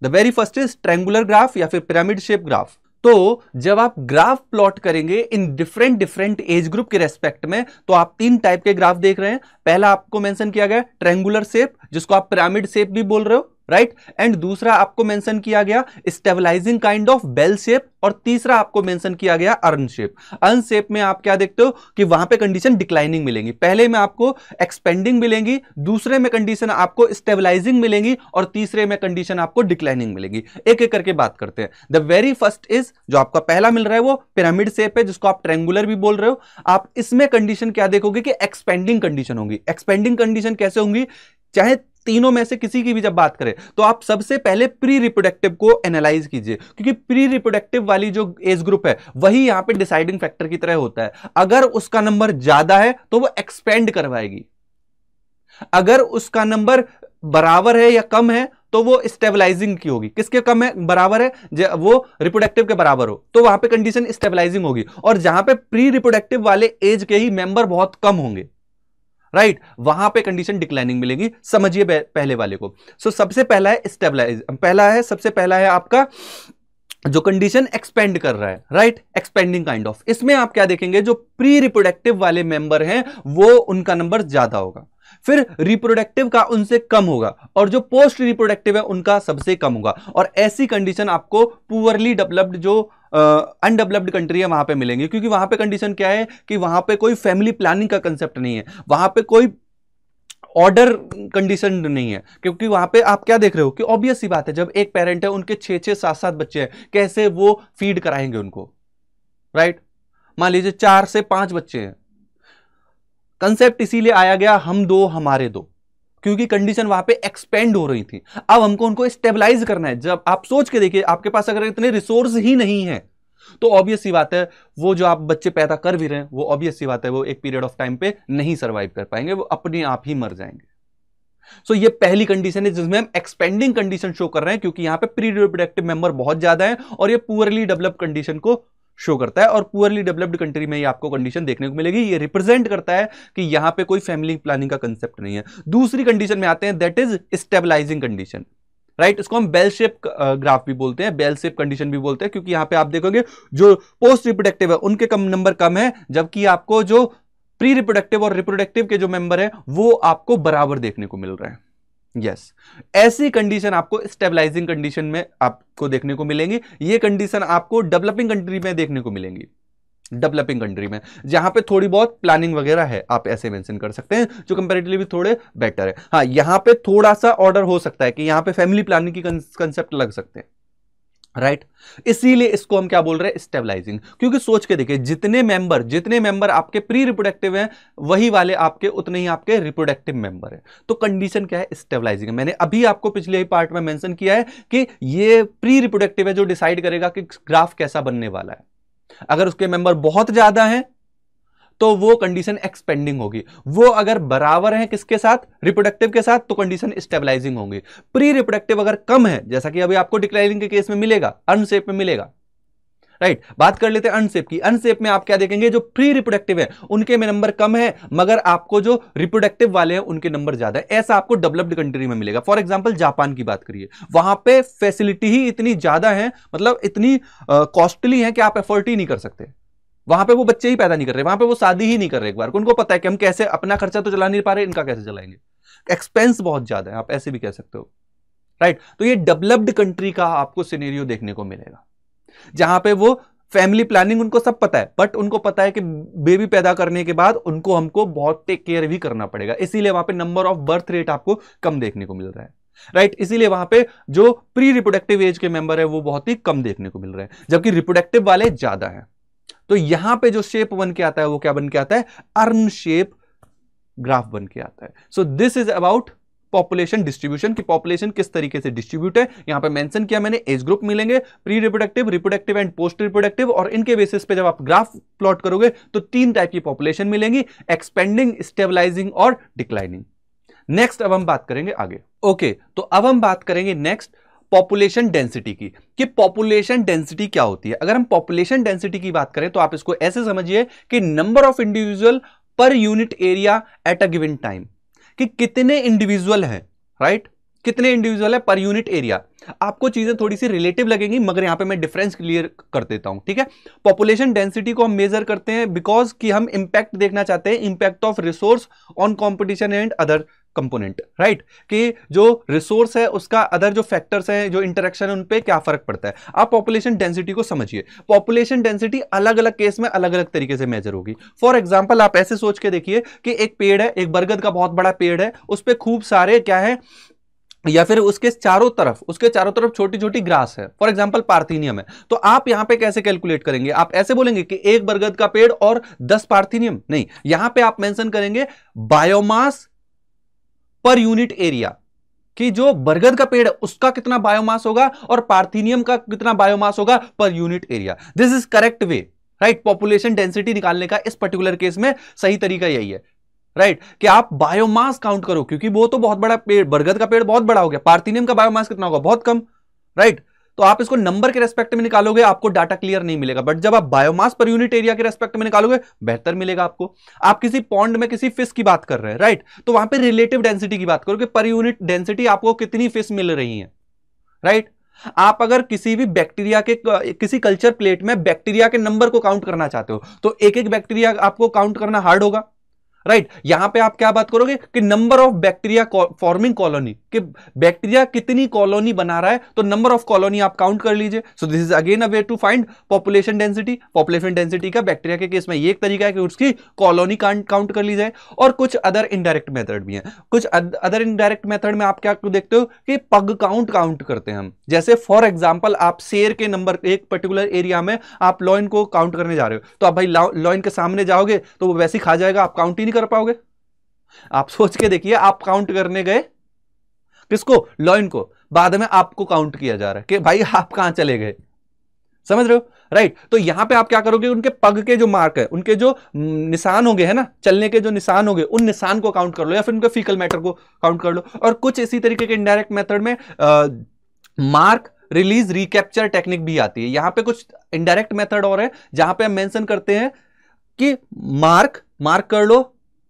the very first is triangular graph या फिर पिरामिड शेप ग्राफ तो जब आप ग्राफ प्लॉट करेंगे in different different age group के रेस्पेक्ट में तो आप तीन टाइप के ग्राफ देख रहे हैं पहला आपको मेंशन किया गया ट्रेंगुलर शेप जिसको आप पिरामिड शेप भी बोल रहे हो राइट right? एंड दूसरा आपको मेंशन किया गया stabilising kind of bell shape और तीसरा आपको मेंशन किया गया अर्न शेप अर्न शेप में आप क्या देखते हो कि वहां पे कंडीशन डिक्लाइनिंग मिलेंगी पहले में आपको एक्सपेंडिंग मिलेंगी दूसरे में कंडीशन आपको स्टेबलाइजिंग मिलेंगी और तीसरे में कंडीशन आपको डिक्लाइनिंग मिलेगी एक एक करके बात करते हैं द वेरी फर्स्ट इज जो आपका पहला मिल रहा है वो पिरामिड शेप है जिसको आप ट्रेंगुलर भी बोल रहे हो आप इसमें कंडीशन क्या देखोगे कि एक्सपेंडिंग कंडीशन होगी एक्सपेंडिंग कंडीशन कैसे होंगी चाहे तीनों में से किसी की भी जब बात करें तो आप सबसे पहले प्री रिप्रोडक्टिव को एनालाइज कीजिए क्योंकि प्री रिप्रोडक्टिव वाली जो एज ग्रुप है वही यहां पे डिसाइडिंग फैक्टर की तरह होता है अगर उसका नंबर ज्यादा है तो वो एक्सपेंड करवाएगी अगर उसका नंबर बराबर है या कम है तो वो स्टेबलाइजिंग की होगी किसके कम है बराबर है वो रिप्रोडक्टिव के बराबर हो तो वहां पे कंडीशन स्टेबलाइजिंग होगी और जहां पे प्री रिप्रोडक्टिव वाले एज के ही मेंबर बहुत कम होंगे राइट right? वहां पे कंडीशन डिक्लाइनिंग मिलेगी समझिए पहले वाले को सो so, सबसे पहला है स्टेबलाइज पहला है सबसे पहला है आपका जो कंडीशन एक्सपेंड कर रहा है राइट एक्सपेंडिंग काइंड ऑफ इसमें आप क्या देखेंगे जो प्री रिप्रोडक्टिव वाले मेंबर हैं वो उनका नंबर ज्यादा होगा फिर रिप्रोडक्टिव का उनसे कम होगा और जो पोस्ट रिप्रोडक्टिव है उनका सबसे कम होगा और ऐसी कंडीशन आपको पुअरली डेवलप्ड जो अनडेवलप्ड uh, कंट्री है वहां पे मिलेंगे क्योंकि वहां पे कंडीशन क्या है कि वहां पे कोई फैमिली प्लानिंग का कंसेप्ट नहीं है वहां पे कोई ऑर्डर कंडीशन नहीं है क्योंकि वहां पे आप क्या देख रहे हो कि ऑब्वियस ही बात है जब एक पेरेंट है उनके छे छः सात सात बच्चे हैं कैसे वो फीड कराएंगे उनको राइट मान लीजिए चार से पांच बच्चे हैं कंसेप्ट इसीलिए आया गया हम दो हमारे दो क्योंकि कंडीशन वहां पे एक्सपेंड हो रही थी अब हमको उनको स्टेबलाइज करना है जब आप सोच के देखिए आपके पास अगर इतने रिसोर्स ही नहीं है तो ऑब्वियस सी बात है वो जो आप बच्चे पैदा कर भी रहे हैं वो ऑब्वियस सी बात है वो एक पीरियड ऑफ टाइम पे नहीं सर्वाइव कर पाएंगे वो अपने आप ही मर जाएंगे सो so, ये पहली कंडीशन है जिसमें हम एक्सपेंडिंग कंडीशन शो कर रहे हैं क्योंकि यहां पे प्री रिप्रोडक्टिव मेंबर बहुत ज्यादा है और ये पुअरली डेवलप कंडीशन को शो करता है और पुअरली डेवलप्ड कंट्री में ये आपको कंडीशन देखने को मिलेगी ये रिप्रेजेंट करता है कि यहां पे कोई फैमिली प्लानिंग का कंसेप्ट नहीं है दूसरी कंडीशन में आते हैं that is stabilising condition right इसको हम बेल शेप ग्राफ भी बोलते हैं बेल शेप कंडीशन भी बोलते हैं क्योंकि यहां पर आप देखोगे जो पोस्ट रिप्रोडक्टिव है उनके कम नंबर कम है जबकि आपको जो प्री रिप्रोडक्टिव और रिप्रोडक्टिव के जो मेंबर है वो आपको बराबर देखने को मिल रहे हैं यस ऐसी कंडीशन आपको स्टेबलाइजिंग कंडीशन में आपको देखने को मिलेंगी ये कंडीशन आपको डेवलपिंग कंट्री में देखने को मिलेंगी डेवलपिंग कंट्री में जहां पे थोड़ी बहुत प्लानिंग वगैरह है आप ऐसे मेंशन कर सकते हैं जो कंपेरेटिवली भी थोड़े बेटर है हाँ यहां पे थोड़ा सा ऑर्डर हो सकता है कि यहां पे फैमिली प्लानिंग की कंसेप्ट लग सकते हैं राइट इसीलिए इसको हम क्या बोल रहे हैं स्टेबलाइजिंग क्योंकि सोच के देखिए जितने मेंबर जितने मेंबर आपके प्री रिप्रोडक्टिव हैं वही वाले आपके उतने ही आपके रिप्रोडक्टिव मेंबर हैं तो कंडीशन क्या है स्टेबलाइजिंग मैंने अभी आपको पिछले ही पार्ट में मेंशन किया है कि ये प्री रिप्रोडक्टिव है जो डिसाइड करेगा कि ग्राफ कैसा बनने वाला है अगर उसके मेंबर बहुत ज़्यादा हैं तो वो कंडीशन एक्सपेंडिंग होगी वो अगर बराबर है किसके साथ रिप्रोडक्टिव के साथ तो कंडीशन स्टेबलाइजिंग होगी प्री रिप्रोडक्टिव अगर कम है जैसा कि अभी आपको डिक्लाइनिंग के केस में मिलेगा अनसेप में मिलेगा राइट right. बात कर लेते हैं अनसेप की अनसेप में आप क्या देखेंगे जो प्री रिप्रोडक्टिव है उनके में नंबर कम है मगर आपको जो रिप्रोडक्टिव वाले हैं उनके नंबर ज्यादा है ऐसा आपको डेवलप्ड कंट्री में मिलेगा फॉर एग्जाम्पल जापान की बात करिए वहां पे फैसिलिटी ही इतनी ज्यादा है मतलब इतनी कॉस्टली uh, है कि आप एफोर्ट ही नहीं कर सकते वहां पे वो बच्चे ही पैदा नहीं कर रहे वहां पे वो शादी ही नहीं कर रहे एक बार उनको पता है कि हम कैसे अपना खर्चा तो चला नहीं पा रहे इनका कैसे चलाएंगे एक्सपेंस बहुत ज्यादा है आप ऐसे भी कह सकते हो राइट right? तो ये डेवलप्ड कंट्री का आपको सिनेरियो देखने को मिलेगा जहां पे वो फैमिली प्लानिंग उनको सब पता है बट उनको पता है कि बेबी पैदा करने के बाद उनको हमको बहुत टेक केयर भी करना पड़ेगा इसीलिए वहां पे नंबर ऑफ बर्थ रेट आपको कम देखने को मिल रहा है राइट right? इसीलिए वहां पे जो प्री रिप्रोडक्टिव एज के मेंबर है वो बहुत ही कम देखने को मिल रहे हैं जबकि रिप्रोडक्टिव वाले ज्यादा हैं तो यहां पे जो शेप बन के आता है वो क्या बन के आता है अर्न शेप ग्राफ बन के आता है so this is about population distribution की पॉपुलेशन किस तरीके से डिस्ट्रीब्यूट है यहां पे मेंशन किया मैंने एज ग्रुप मिलेंगे pre reproductive reproductive and post reproductive और इनके बेसिस पे जब आप ग्राफ प्लॉट करोगे तो तीन टाइप की पॉपुलेशन मिलेंगी एक्सपेंडिंग स्टेबलाइजिंग और डिक्लाइनिंग नेक्स्ट अब हम बात करेंगे आगे ओके okay, तो अब हम बात करेंगे नेक्स्ट पॉपुलेशन डेंसिटी की कि पॉपुलेशन डेंसिटी क्या होती है अगर हम पॉपुलेशन डेंसिटी की बात करें तो आप इसको ऐसे समझिए कि number of individual per unit area at a given time कि कितने इंडिविजुअल हैं राइट कितने इंडिविजुअल है पर यूनिट एरिया आपको चीजें थोड़ी सी रिलेटिव लगेंगी मगर यहां पे मैं डिफरेंस क्लियर कर देता हूं ठीक है पॉपुलेशन डेंसिटी को हम मेजर करते हैं बिकॉज कि हम इंपैक्ट देखना चाहते हैं impact of resource on competition and other component right कि जो रिसोर्स है उसका अदर जो फैक्टर्स हैं जो इंटरेक्शन है उन पर क्या फर्क पड़ता है आप पॉपुलेशन डेंसिटी को समझिए पॉपुलेशन डेंसिटी अलग अलग केस में अलग अलग तरीके से मेजर होगी फॉर एग्जाम्पल आप ऐसे सोच के देखिए कि एक पेड़ है एक बरगद का बहुत बड़ा पेड़ है उस पर खूब सारे क्या है या फिर उसके चारों तरफ उसके चारों तरफ छोटी छोटी ग्रास है फॉर एग्जाम्पल पार्थिनियम है तो आप यहाँ पे कैसे कैलकुलेट करेंगे आप ऐसे बोलेंगे कि एक बरगद का पेड़ और दस पार्थिनियम नहीं यहाँ पे आप मेंशन करेंगे बायोमास पर यूनिट एरिया कि जो बरगद का पेड़ है उसका कितना बायोमास होगा और पार्थिनियम का कितना बायोमास होगा per unit area this is correct way right population density निकालने का इस पर्टिकुलर केस में सही तरीका यही है राइट right? कि आप बायोमास काउंट करो क्योंकि वो तो बहुत बड़ा पेड़ बरगद का पेड़ बहुत बड़ा हो गया पार्थिनियम का बायोमास कितना होगा बहुत कम राइट right? तो आप इसको नंबर के रेस्पेक्ट में निकालोगे आपको डाटा क्लियर नहीं मिलेगा बट जब आप बायोमास पर यूनिट एरिया के रेस्पेक्ट में निकालोगे बेहतर मिलेगा आपको आप किसी पॉन्ड में किसी फिश की बात कर रहे हैं राइट तो वहां पर रिलेटिव डेंसिटी की बात करोगे पर यूनिट डेंसिटी आपको कितनी फिश मिल रही है राइट आप अगर किसी भी बैक्टीरिया के किसी कल्चर प्लेट में बैक्टीरिया के नंबर को काउंट करना चाहते हो तो एक एक बैक्टीरिया आपको काउंट करना हार्ड होगा राइट right. यहां पे आप क्या बात करोगे कि number of bacteria forming colony कि बैक्टीरिया कितनी कॉलोनी बना रहा है तो नंबर ऑफ कॉलोनी आप काउंट कर लीजिए so this is again a way to find population density population density का बैक्टीरिया के केस में ये एक तरीका है कि उसकी कॉलोनी काउंट कर ली जाए और कुछ अदर इनडायरेक्ट मेथड भी है कुछ अदर इनडायरेक्ट मेथड में आप क्या देखते हो कि पग काउंट काउंट करते हैं हम जैसे फॉर एग्जाम्पल आप शेर के नंबर एक पर्टिकुलर एरिया में आप लॉइन को काउंट करने जा रहे हो तो आप भाई लॉइन के सामने जाओगे तो वो वैसे ही खा जाएगा आप काउंट ही नहीं कर पाओगे आप सोच के देखिए आप काउंट करने गए किसको लॉइन को बाद में आपको काउंट किया जा रहा है कि भाई आप कहां चले गए समझ रहे हो राइट right. तो यहां पे आप क्या करोगे उनके पग के जो मार्क है उनके जो निशान हो गए है ना चलने के जो निशान हो गए उन निशान को काउंट कर लो या फिर उनके फीकल मैटर को काउंट कर लो और कुछ इसी तरीके के इनडायरेक्ट मेथड में आ, मार्क रिलीज रिकैप्चर टेक्निक भी आती है यहां पे कुछ इनडायरेक्ट मेथड और है जहां पे हम मेंशन करते हैं कि मार्क मार्क कर लो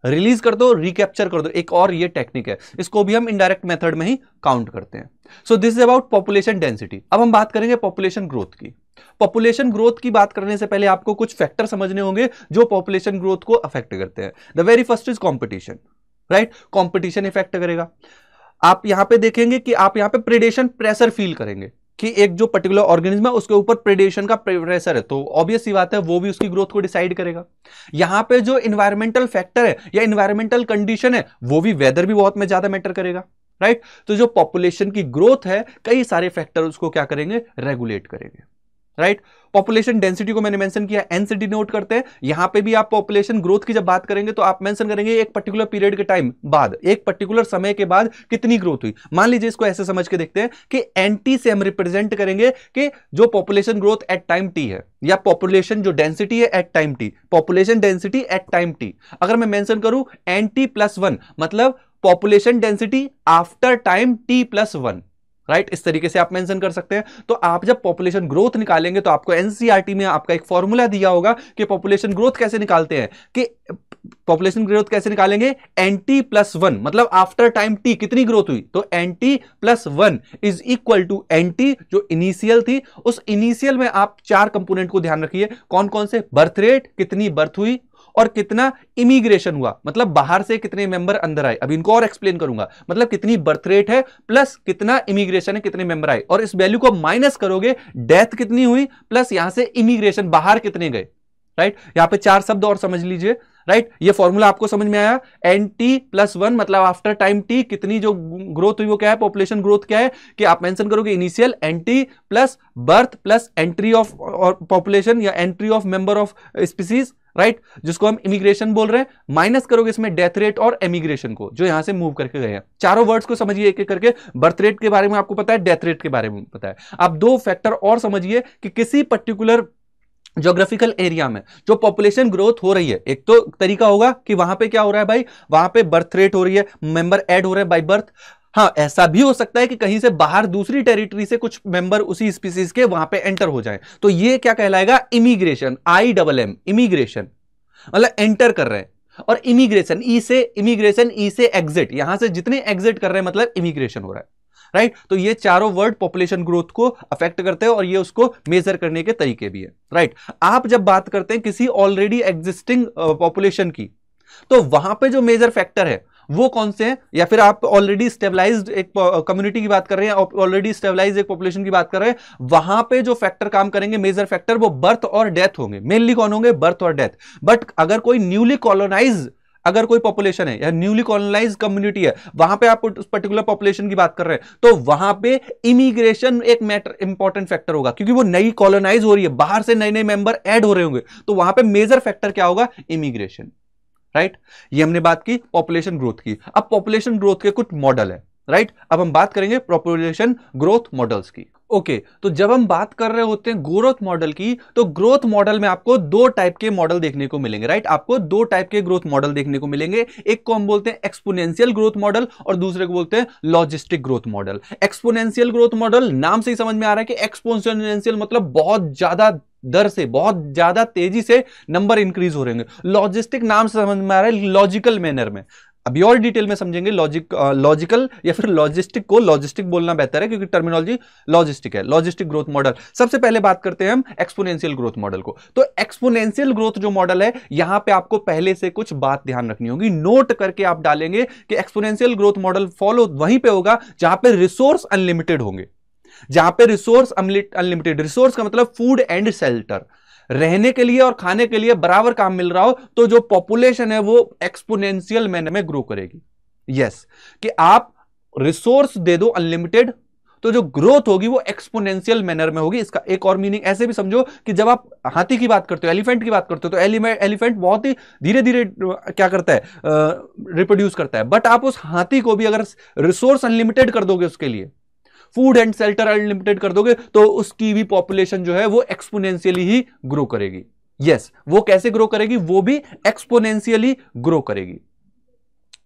रिलीज कर दो रिकैप्चर कर दो एक और ये टेक्निक है इसको भी हम इनडायरेक्ट मेथड में ही काउंट करते हैं so this is about population density अब हम बात करेंगे पॉपुलेशन ग्रोथ की पॉपुलेशन ग्रोथ की बात करने से पहले आपको कुछ फैक्टर समझने होंगे जो पॉपुलेशन ग्रोथ को अफेक्ट करते हैं the very first is competition right competition effect करेगा आप यहां पे देखेंगे कि आप यहां पे प्रेडेशन प्रेशर फील करेंगे कि एक जो पर्टिकुलर ऑर्गेनिज्म है उसके ऊपर प्रेडेशन का प्रेशर है तो ऑब्वियस बात है वो भी उसकी ग्रोथ को डिसाइड करेगा यहां पे जो इन्वायरमेंटल फैक्टर है या इन्वायरमेंटल कंडीशन है वो भी वेदर भी बहुत में ज्यादा मैटर करेगा राइट तो जो पॉपुलेशन की ग्रोथ है कई सारे फैक्टर उसको क्या करेंगे रेगुलेट करेंगे राइट पॉपुलेशन डेंसिटी को मैंने मेंशन किया एन से डिनोट करते हैं यहां पे भी आप पॉपुलेशन ग्रोथ की जब बात करेंगे तो आप मेंशन करेंगे एक पर्टिकुलर पीरियड के टाइम बाद एक पर्टिकुलर समय के बाद कितनी ग्रोथ हुई मान लीजिए इसको ऐसे समझ के देखते हैं कि एन टी से हम रिप्रेजेंट करेंगे कि जो population growth at time T है या पॉपुलेशन जो डेंसिटी है at time T population density at time T अगर मैं मैंशन करूं एन टी प्लस वन मतलब population density after time T plus one right right? इस तरीके से आप मेंशन कर सकते हैं तो आप जब पॉपुलेशन ग्रोथ निकालेंगे तो आपको एनसीईआरटी e में आपका एक फॉर्मूला दिया होगा कि पॉपुलेशन ग्रोथ कैसे निकालते हैं कि पॉपुलेशन ग्रोथ कैसे निकालेंगे एन टी प्लस वन मतलब आफ्टर टाइम टी कितनी ग्रोथ हुई तो N T plus one is equal to N T जो इनिशियल थी उस इनिशियल में आप चार कंपोनेंट को ध्यान रखिए कौन कौन से बर्थ रेट कितनी बर्थ हुई और कितना इमिग्रेशन हुआ मतलब बाहर से कितने मेंबर अंदर आए अभी इनको और एक्सप्लेन करूंगा मतलब कितनी बर्थ रेट है प्लस कितना इमिग्रेशन है कितने मेंबर आए और इस वैल्यू को माइनस करोगे डेथ कितनी हुई प्लस यहां से इमिग्रेशन बाहर कितने गए राइट यहां पे चार शब्द और समझ लीजिए राइट ये फॉर्मूला आपको समझ में आया एन टी प्लस वन मतलब आफ्टर टाइम टी कितनी जो ग्रोथ हुई वो क्या है पॉपुलेशन ग्रोथ क्या है कि आप मेंशन करोगे initial N T plus birth plus entry of population या entry of member of species right जिसको हम इमिग्रेशन बोल रहे हैं माइनस करोगे इसमें डेथ रेट और एमिग्रेशन को जो यहां से मूव करके गए हैं चारों वर्ड्स को समझिए एक एक करके बर्थ रेट के बारे में आपको पता है डेथ रेट के बारे में पता है आप दो फैक्टर और समझिए कि किसी पर्टिकुलर जोग्राफिकल एरिया में जो पॉपुलेशन ग्रोथ हो रही है एक तो तरीका होगा कि वहां पे क्या हो रहा है भाई वहां पे बर्थ रेट हो रही है मेंबर ऐड हो रहे हैं बाय बर्थ हाँ ऐसा भी हो सकता है कि कहीं से बाहर दूसरी टेरिटरी से कुछ मेंबर उसी स्पीसीज के वहां पे एंटर हो जाए तो ये क्या कहलाएगा immigration I double M immigration मतलब एंटर कर रहे हैं और इमिग्रेशन ई e से इमिग्रेशन ई e से एग्जिट यहां से जितने एग्जिट कर रहे हैं मतलब इमिग्रेशन हो रहा है राइट right? तो ये चारों वर्ड पॉपुलेशन ग्रोथ को अफेक्ट करते हैं और ये उसको मेजर करने के तरीके भी है राइट right? आप जब बात करते हैं किसी ऑलरेडी एग्जिस्टिंग पॉपुलेशन की तो वहां पे जो मेजर फैक्टर है वो कौन से हैं या फिर आप ऑलरेडी स्टेबलाइज एक कम्युनिटी की बात कर रहे हैं ऑलरेडी स्टेबलाइज एक पॉपुलेशन की बात कर रहे हैं वहां पे जो फैक्टर काम करेंगे मेजर फैक्टर वो बर्थ और डेथ होंगे मेनली कौन होंगे बर्थ और डेथ बट अगर कोई न्यूली कॉलोनाइज अगर कोई पॉपुलेशन है या न्यूली कॉलोनाइज कम्युनिटी है वहां पे आप उस पर्टिकुलर पॉपुलेशन की बात कर रहे हैं तो वहां पे इमिग्रेशन एक मैटर इंपॉर्टेंट फैक्टर होगा क्योंकि वो नई कॉलोनाइज हो रही है बाहर से नए नए मेंबर ऐड हो रहे होंगे तो वहां पे मेजर फैक्टर क्या होगा इमिग्रेशन राइट ये हमने बात की पॉपुलेशन ग्रोथ की अब पॉपुलेशन ग्रोथ के कुछ मॉडल है राइट अब हम बात करेंगे पॉपुलेशन ग्रोथ मॉडल्स की ओके okay, तो जब हम बात कर रहे होते हैं ग्रोथ मॉडल की तो ग्रोथ मॉडल में आपको दो टाइप के मॉडल देखने को मिलेंगे राइट आपको दो टाइप के ग्रोथ मॉडल देखने को मिलेंगे एक को हम बोलते हैं एक्सपोनेंशियल ग्रोथ मॉडल और दूसरे को बोलते हैं logistic growth model exponential growth model नाम से ही समझ में आ रहा है कि एक्सपोनशियल मतलब बहुत ज्यादा दर से बहुत ज्यादा तेजी से नंबर इंक्रीज हो रहे हैं लॉजिस्टिक नाम से समझ में आ रहा है लॉजिकल मैनर में अभी और डिटेल में समझेंगे लॉजिक लॉजिकल या फिर लॉजिस्टिक को लॉजिस्टिक बोलना बेहतर है क्योंकि टर्मिनोलॉजी लॉजिस्टिक है लॉजिस्टिक ग्रोथ मॉडल सबसे पहले बात करते हैं हम एक्सपोनेंशियल ग्रोथ मॉडल को तो एक्सपोनेंशियल ग्रोथ जो मॉडल है यहां पे आपको पहले से कुछ बात ध्यान रखनी होगी नोट करके आप डालेंगे कि एक्सपोनेंशियल ग्रोथ मॉडल फॉलो वहीं पर होगा जहां पर रिसोर्स अनलिमिटेड होंगे जहां पे रिसोर्स अनलिमिटेड रिसोर्स का मतलब फूड एंड शेल्टर रहने के लिए और खाने के लिए बराबर काम मिल रहा हो तो जो पॉपुलेशन है वो एक्सपोनेंशियल मैनर में ग्रो करेगी यस yes, कि आप रिसोर्स दे दो अनलिमिटेड तो जो ग्रोथ होगी वो एक्सपोनेंशियल मैनर में होगी इसका एक और मीनिंग ऐसे भी समझो कि जब आप हाथी की बात करते हो एलिफेंट की बात करते हो तो एलिफेंट बहुत ही धीरे धीरे क्या करता है रिप्रोड्यूस करता है बट आप उस हाथी को भी अगर रिसोर्स अनलिमिटेड कर दोगे उसके लिए फूड एंड सेल्टर अनलिमिटेड कर दोगे तो उसकी भी पॉपुलेशन जो है वो एक्सपोनेंशियली ही ग्रो करेगी यस yes, वो कैसे ग्रो करेगी वो भी एक्सपोनेंशियली ग्रो करेगी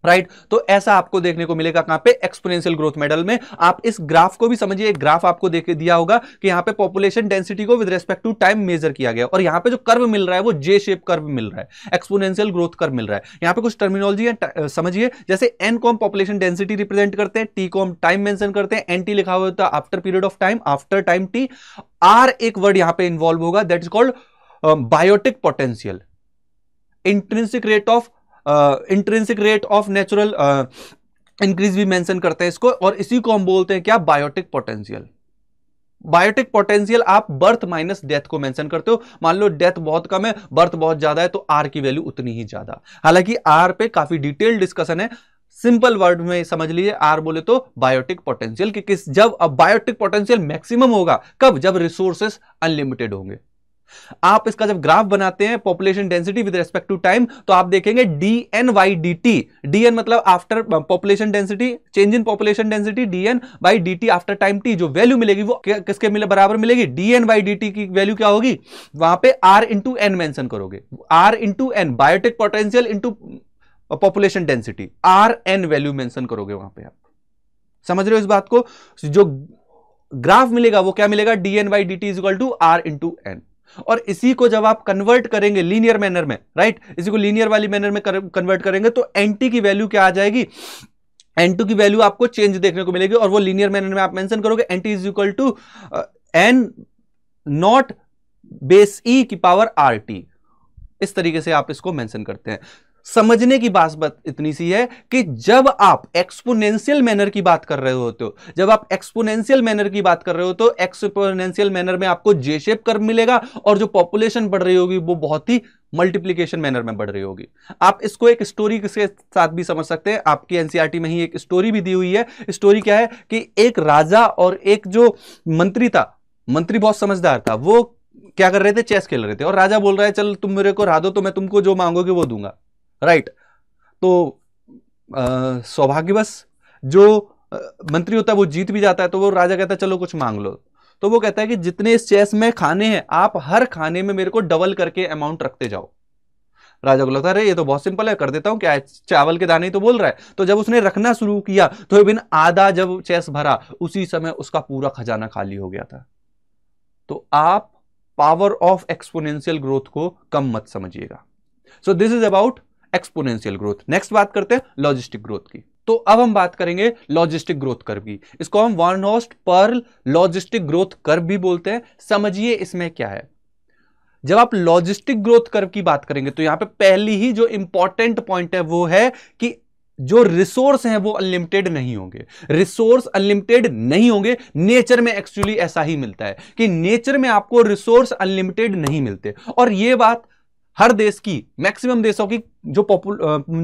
राइट right? तो ऐसा आपको देखने को मिलेगा कहां पे एक्सपोनेंशियल ग्रोथ मेडल में आप इस ग्राफ को भी समझिए ग्राफ आपको देख दिया होगा कि यहां पे पॉपुलेशन डेंसिटी को with respect to time measure किया गया और यहां पे जो कर्व मिल रहा है वो जे शेप कर्व मिल रहा है एक्सपोनेंशियल ग्रोथ कर्व मिल रहा है यहां पर कुछ टर्मिनोलॉजी समझिए जैसे एन कॉम पॉपुलेशन डेंसिटी रिप्रेजेंट करते हैं टी कॉम टाइम मेंशन करते हैं एन टी लिखा हुआ होता है after period of time after time T R एक वर्ड यहां पर इन्वॉल्व होगा that is called biotic potential intrinsic rate of intrinsic rate of natural increase भी मेंशन करते हैं इसको और इसी को हम बोलते हैं क्या बायोटिक पोटेंशियल बायोटिक पोटेंशियल आप बर्थ माइनस डेथ को मेंशन करते हो मान लो डेथ बहुत कम है बर्थ बहुत ज्यादा है तो आर की वैल्यू उतनी ही ज्यादा हालांकि आर पे काफी डिटेल डिस्कशन है सिंपल वर्ड में समझ लीजिए आर बोले तो बायोटिक पोटेंशियल कि किस जब अब बायोटिक पोटेंशियल मैक्सिमम होगा कब जब रिसोर्सेस अनलिमिटेड होंगे आप इसका जब ग्राफ बनाते हैं population density with respect to time तो आप देखेंगे D N by D T D N मतलब after population density change in population density D N by D T after time T जो वैल्यू मिलेगी वो किसके मिले बराबर मिलेगी D N by D T की वैल्यू क्या होगी वहां पे आर इंटू एन मैंशन करोगे R into N biotic potential into population density R N value mention करोगे वहां पे आप समझ रहे हो इस बात को जो ग्राफ मिलेगा वो क्या मिलेगा D N by D T is equal to R into N और इसी को जब आप कन्वर्ट करेंगे लीनियर मैनर में राइट इसी को लीनियर वाली मैनर में कन्वर्ट करेंगे तो एंटी की वैल्यू क्या आ जाएगी एन टू की वैल्यू आपको चेंज देखने को मिलेगी और वो लीनियर मैनर में आप मेंशन करोगे N T is equal to N nought base E की पावर आर टी इस तरीके से आप इसको मेंशन करते हैं समझने की बात बात इतनी सी है कि जब आप एक्सपोनेंशियल मैनर की बात कर रहे होते हो जब आप एक्सपोनेंशियल मैनर की बात कर रहे हो तो एक्सपोनेंशियल मैनर में आपको जे शेप कर्व मिलेगा और जो पॉपुलेशन बढ़ रही होगी वो बहुत ही मल्टीप्लीकेशन मैनर में बढ़ रही होगी आप इसको एक स्टोरी के साथ भी समझ सकते हैं आपकी एनसीआरटी e में ही एक स्टोरी भी दी हुई है स्टोरी क्या है कि एक राजा और एक जो मंत्री था मंत्री बहुत समझदार था वो क्या कर रहे थे चेस खेल रहे थे और राजा बोल रहा है चल तुम मेरे को रा दो तो मैं तुमको जो मांगोगे वो दूंगा राइट तो सौभाग्यवश जो मंत्री होता है वो जीत भी जाता है तो वो राजा कहता है चलो कुछ मांग लो तो वो कहता है कि जितने इस चेस में खाने हैं आप हर खाने में मेरे को डबल करके अमाउंट रखते जाओ राजा को लगता है ये तो बहुत सिंपल है कर देता हूं क्या चावल के दाने ही तो बोल रहा है तो जब उसने रखना शुरू किया तो बिन आधा जब चेस भरा उसी समय उसका पूरा खजाना खाली हो गया था तो आप पावर ऑफ एक्सपोनेंशियल ग्रोथ को कम मत समझिएगा so this is about exponential growth next बात करते हैं लॉजिस्टिक ग्रोथ की तो अब हम बात करेंगे लॉजिस्टिक ग्रोथ कर्व की इसको हम Verhulst Pearl logistic growth curve भी बोलते हैं समझिए इसमें क्या है जब आप लॉजिस्टिक ग्रोथ कर्व की बात करेंगे तो यहां पे पहली ही जो इंपॉर्टेंट पॉइंट है वो है कि जो रिसोर्स हैं वो अनलिमिटेड नहीं होंगे रिसोर्स अनलिमिटेड नहीं होंगे नेचर में एक्चुअली ऐसा ही मिलता है कि नेचर में आपको रिसोर्स अनलिमिटेड नहीं मिलते और ये बात हर देश की मैक्सिमम देशों की जो पॉपुल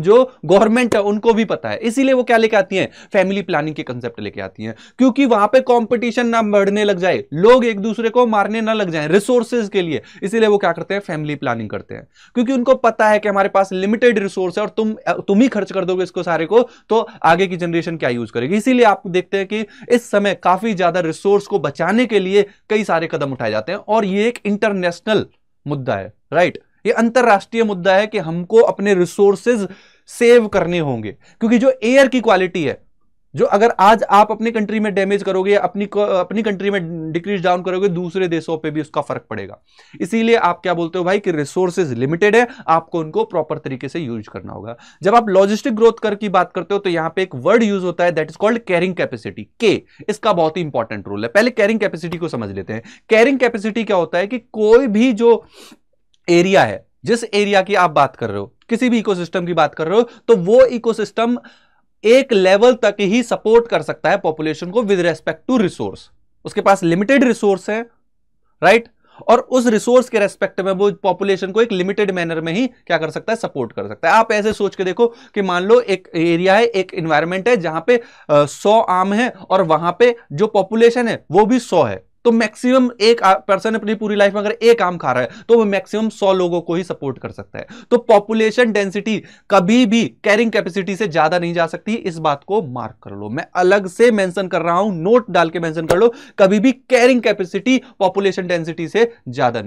जो गवर्नमेंट है उनको भी पता है इसीलिए वो क्या लेके आती हैं फैमिली प्लानिंग के कंसेप्ट लेके आती हैं क्योंकि वहां पे कंपटीशन ना बढ़ने लग जाए लोग एक दूसरे को मारने ना लग जाए रिसोर्सेज के लिए इसीलिए वो क्या करते हैं फैमिली प्लानिंग करते हैं क्योंकि उनको पता है कि हमारे पास लिमिटेड रिसोर्स है और तुम तुम ही खर्च कर दोगे इसको सारे को तो आगे की जनरेशन क्या यूज करेगी इसीलिए आप देखते हैं कि इस समय काफी ज्यादा रिसोर्स को बचाने के लिए कई सारे कदम उठाए जाते हैं और ये एक इंटरनेशनल मुद्दा है राइट right? ये अंतर्राष्ट्रीय मुद्दा है कि हमको अपने रिसोर्सेज सेव करने होंगे क्योंकि जो एयर की क्वालिटी है जो अगर आज आप अपने कंट्री में डैमेज करोगे या अपनी अपनी कंट्री में डिक्रीज डाउन करोगे दूसरे देशों पे भी उसका फर्क पड़ेगा इसीलिए आप क्या बोलते हो भाई कि रिसोर्सेज लिमिटेड है आपको उनको प्रॉपर तरीके से यूज करना होगा जब आप लॉजिस्टिक ग्रोथ कर की बात करते हो तो यहां पे एक वर्ड यूज होता है that is called carrying capacity के इसका बहुत ही इंपॉर्टेंट रोल है पहले कैरिंग कैपेसिटी को समझ लेते हैं कैरिंग कैपेसिटी क्या होता है कि कोई भी जो एरिया है जिस एरिया की आप बात कर रहे हो किसी भी इकोसिस्टम की बात कर रहे हो तो वो इकोसिस्टम एक लेवल तक ही सपोर्ट कर सकता है पॉपुलेशन को विद रेस्पेक्ट टू रिसोर्स उसके पास लिमिटेड रिसोर्स है राइट और उस रिसोर्स के रेस्पेक्ट में वो पॉपुलेशन को एक लिमिटेड मैनर में ही क्या कर सकता है सपोर्ट कर सकता है आप ऐसे सोच के देखो कि मान लो एक एरिया है एक इन्वायरमेंट है जहां पे सौ आम है और वहां पे जो पॉपुलेशन है वो भी सौ है तो मैक्सिमम एक पर्सन अपनी पूरी लाइफ में अगर एक आम खा रहा है तो वो मैक्सिमम सौ लोगों को ही सपोर्ट कर सकता है तो पॉपुलेशन डेंसिटी कभी भी कैरिंग कैपेसिटी से ज्यादा नहीं जा सकती इस बात को मार्क कर लो मैं अलग से मेंशन कर रहा हूं नोट डाल के मेंशन कर लो कभी भी कैरिंग कैपेसिटी पॉपुलेशन डेंसिटी से ज्यादा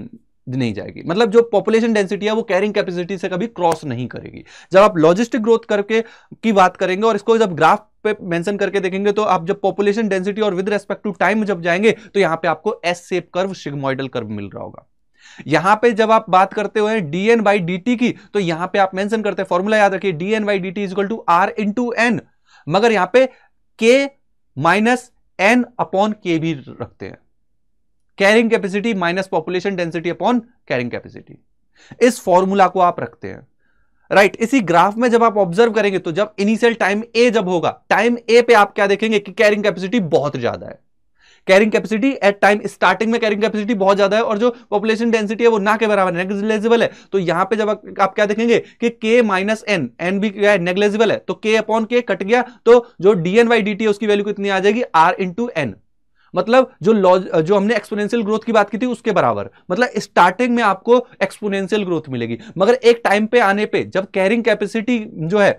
नहीं जाएगी मतलब जो पॉपुलेशन डेंसिटी है वो कैरिंग कैपेसिटी से कभी क्रॉस नहीं करेगी जब आप लॉजिस्टिक ग्रोथ करके की बात करेंगे और इसको जब ग्राफ पे मेंशन करके देखेंगे तो आप जब पॉपुलेशन डेंसिटी और विद रेस्पेक्ट टू टाइम जब जाएंगे तो यहां पे आपको S shape curve sigmoidal curve मिल रहा होगा यहां पे जब आप बात करते हुए डीएन बाई डीटी की तो यहां पे आप मेंशन करते हैं फॉर्मूला याद रखिए DN by D is equal to R into N मगर यहां पे के माइनस एन अपॉन के भी रखते हैं carrying capacity minus population density upon carrying capacity इस फॉर्मूला को आप रखते हैं राइट right, इसी ग्राफ में जब आप ऑब्जर्व करेंगे तो जब इनिशियल टाइम ए जब होगा टाइम ए पे आप क्या देखेंगे कि कैरिंग कैपेसिटी बहुत ज्यादा है carrying capacity at time starting में कैरिंग कैपेसिटी बहुत ज्यादा है और जो पॉपुलेशन डेंसिटी है वो ना के बराबर नेग्लेजिबल है तो यहां पे जब आप क्या देखेंगे कि के माइनस एन एन भी क्या है नेग्लेजिबल है तो के अपॉन के कट गया तो जो डीएन वाई डी है उसकी वैल्यू कितनी आ जाएगी आर इंटू एन मतलब जो लॉज जो हमने एक्सपोनेंशियल ग्रोथ की बात की थी उसके बराबर मतलब स्टार्टिंग में आपको एक्सपोनेंशियल ग्रोथ मिलेगी मगर एक टाइम पे आने पे जब कैरिंग कैपेसिटी जो है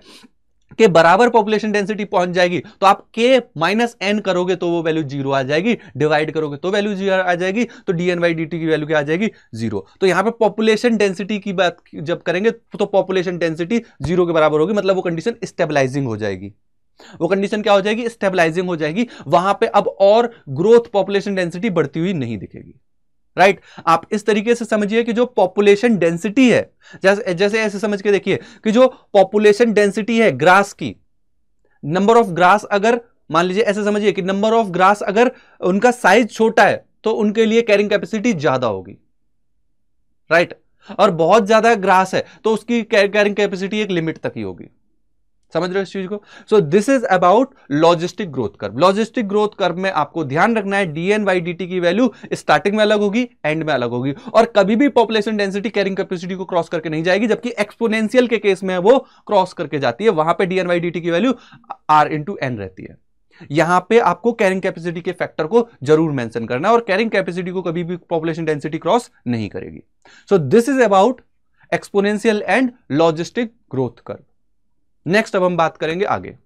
के बराबर पॉपुलेशन डेंसिटी पहुंच जाएगी तो आप के माइनस एन करोगे तो वो वैल्यू जीरो आ जाएगी डिवाइड करोगे तो वैल्यू जीरो आ जाएगी तो D N by D T की वैल्यू क्या आ जाएगी जीरो तो यहाँ पे पॉपुलेशन डेंसिटी की बात जब करेंगे तो पॉपुलेशन डेंसिटी जीरो के बराबर होगी मतलब वो कंडीशन स्टेबलाइजिंग हो जाएगी वो कंडीशन क्या हो जाएगी स्टेबलाइजिंग हो जाएगी वहां पे अब और ग्रोथ पॉपुलेशन डेंसिटी बढ़ती हुई नहीं दिखेगी राइट right? आप इस तरीके से समझिए कि जो पॉपुलेशन डेंसिटी है जैसे जैसे ऐसे समझ के देखिए कि जो पॉपुलेशन डेंसिटी है ग्रास की नंबर ऑफ ग्रास अगर मान लीजिए ऐसे समझिए कि नंबर ऑफ ग्रास अगर उनका साइज छोटा है तो उनके लिए कैरिंग कैपेसिटी ज्यादा होगी राइट right? और बहुत ज्यादा ग्रास है तो उसकी कैरिंग कैपेसिटी एक लिमिट तक ही होगी समझ रहे हो इस चीज को so this is about logistic growth curve logistic growth curve में आपको ध्यान रखना है डीएन बाई डीटी की वैल्यू स्टार्टिंग में अलग होगी एंड में अलग होगी और कभी भी पॉपुलेशन डेंसिटी कैरिंग कैपेसिटी को क्रॉस करके नहीं जाएगी जबकि एक्सपोनेंशियल के केस में वो क्रॉस करके जाती है वहां पर डीएन बाई डीटी की वैल्यू आर इंटू एन रहती है यहां पे आपको कैरिंग कैपेसिटी के फैक्टर को जरूर मेंशन करना है और कैरिंग कैपेसिटी को कभी भी पॉपुलेशन डेंसिटी क्रॉस नहीं करेगी so this is about exponential and logistic growth curve next अब हम बात करेंगे आगे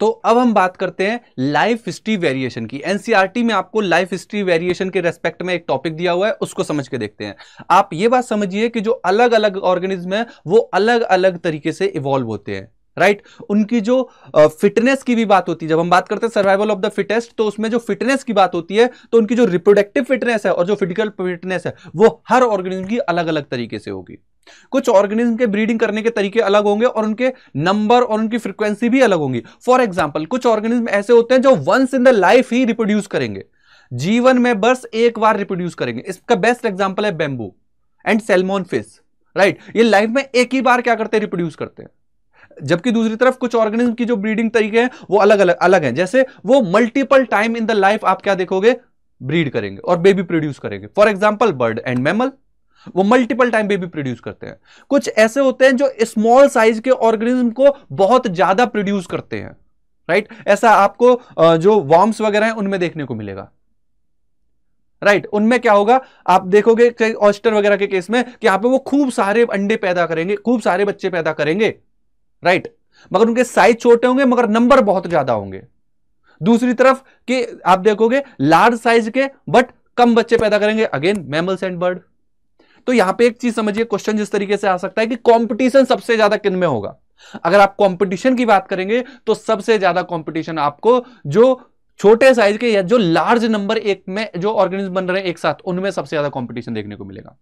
तो अब हम बात करते हैं लाइफ हिस्ट्री वेरिएशन की एनसीईआरटी e में आपको लाइफ हिस्ट्री वेरिएशन के रेस्पेक्ट में एक टॉपिक दिया हुआ है उसको समझ के देखते हैं आप ये बात समझिए कि जो अलग अलग ऑर्गेनिज्म है वो अलग अलग तरीके से इवॉल्व होते हैं राइट right? उनकी जो फिटनेस की भी बात होती है जब हम बात करते हैं सर्वाइवल ऑफ द फिटेस्ट तो उसमें जो फिटनेस की बात होती है तो उनकी जो रिप्रोडक्टिव फिटनेस है और जो फिजिकल फिटनेस है वो हर ऑर्गेनिज्म की अलग अलग तरीके से होगी कुछ ऑर्गेनिज्म के ब्रीडिंग करने के तरीके अलग होंगे और उनके नंबर और उनकी फ्रीक्वेंसी भी अलग होंगी फॉर एग्जाम्पल कुछ ऑर्गेनिज्म ऐसे होते हैं जो वंस इन द लाइफ ही रिप्रोड्यूस करेंगे जीवन में बस एक बार रिप्रोड्यूस करेंगे इसका बेस्ट एग्जाम्पल है bamboo and salmon fish right ये लाइफ में एक ही बार क्या करते हैं रिप्रोड्यूस करते हैं जबकि दूसरी तरफ कुछ ऑर्गेनिज्म की जो ब्रीडिंग तरीके हैं वो अलग अलग अलग हैं जैसे वो multiple time in the life आप क्या देखोगे ब्रीड करेंगे और बेबी प्रोड्यूस करेंगे for example bird and mammal वो मल्टीपल टाइम बेबी प्रोड्यूस करते हैं कुछ ऐसे होते हैं जो स्मॉल साइज के ऑर्गेनिज्म को बहुत ज्यादा प्रोड्यूस करते हैं राइट ऐसा आपको जो वॉर्म्स वगैरह हैं उनमें देखने को मिलेगा राइट right. उनमें क्या होगा आप देखोगे ऑस्टर वगैरह के केस में कि यहाँ पे वो खूब सारे अंडे पैदा करेंगे खूब सारे बच्चे पैदा करेंगे राइट right. मगर उनके साइज छोटे होंगे मगर नंबर बहुत ज्यादा होंगे दूसरी तरफ कि आप देखोगे लार्ज साइज के बट कम बच्चे पैदा करेंगे अगेन मैमल्स एंड बर्ड तो यहां पे एक चीज समझिए क्वेश्चन जिस तरीके से आ सकता है कि कंपटीशन सबसे ज्यादा किन में होगा अगर आप कंपटीशन की बात करेंगे तो सबसे ज्यादा कंपटीशन आपको जो छोटे साइज के या जो लार्ज नंबर एक में जो ऑर्गेनिज्म बन रहे हैं एक साथ उनमें सबसे ज्यादा कंपटीशन देखने को मिलेगा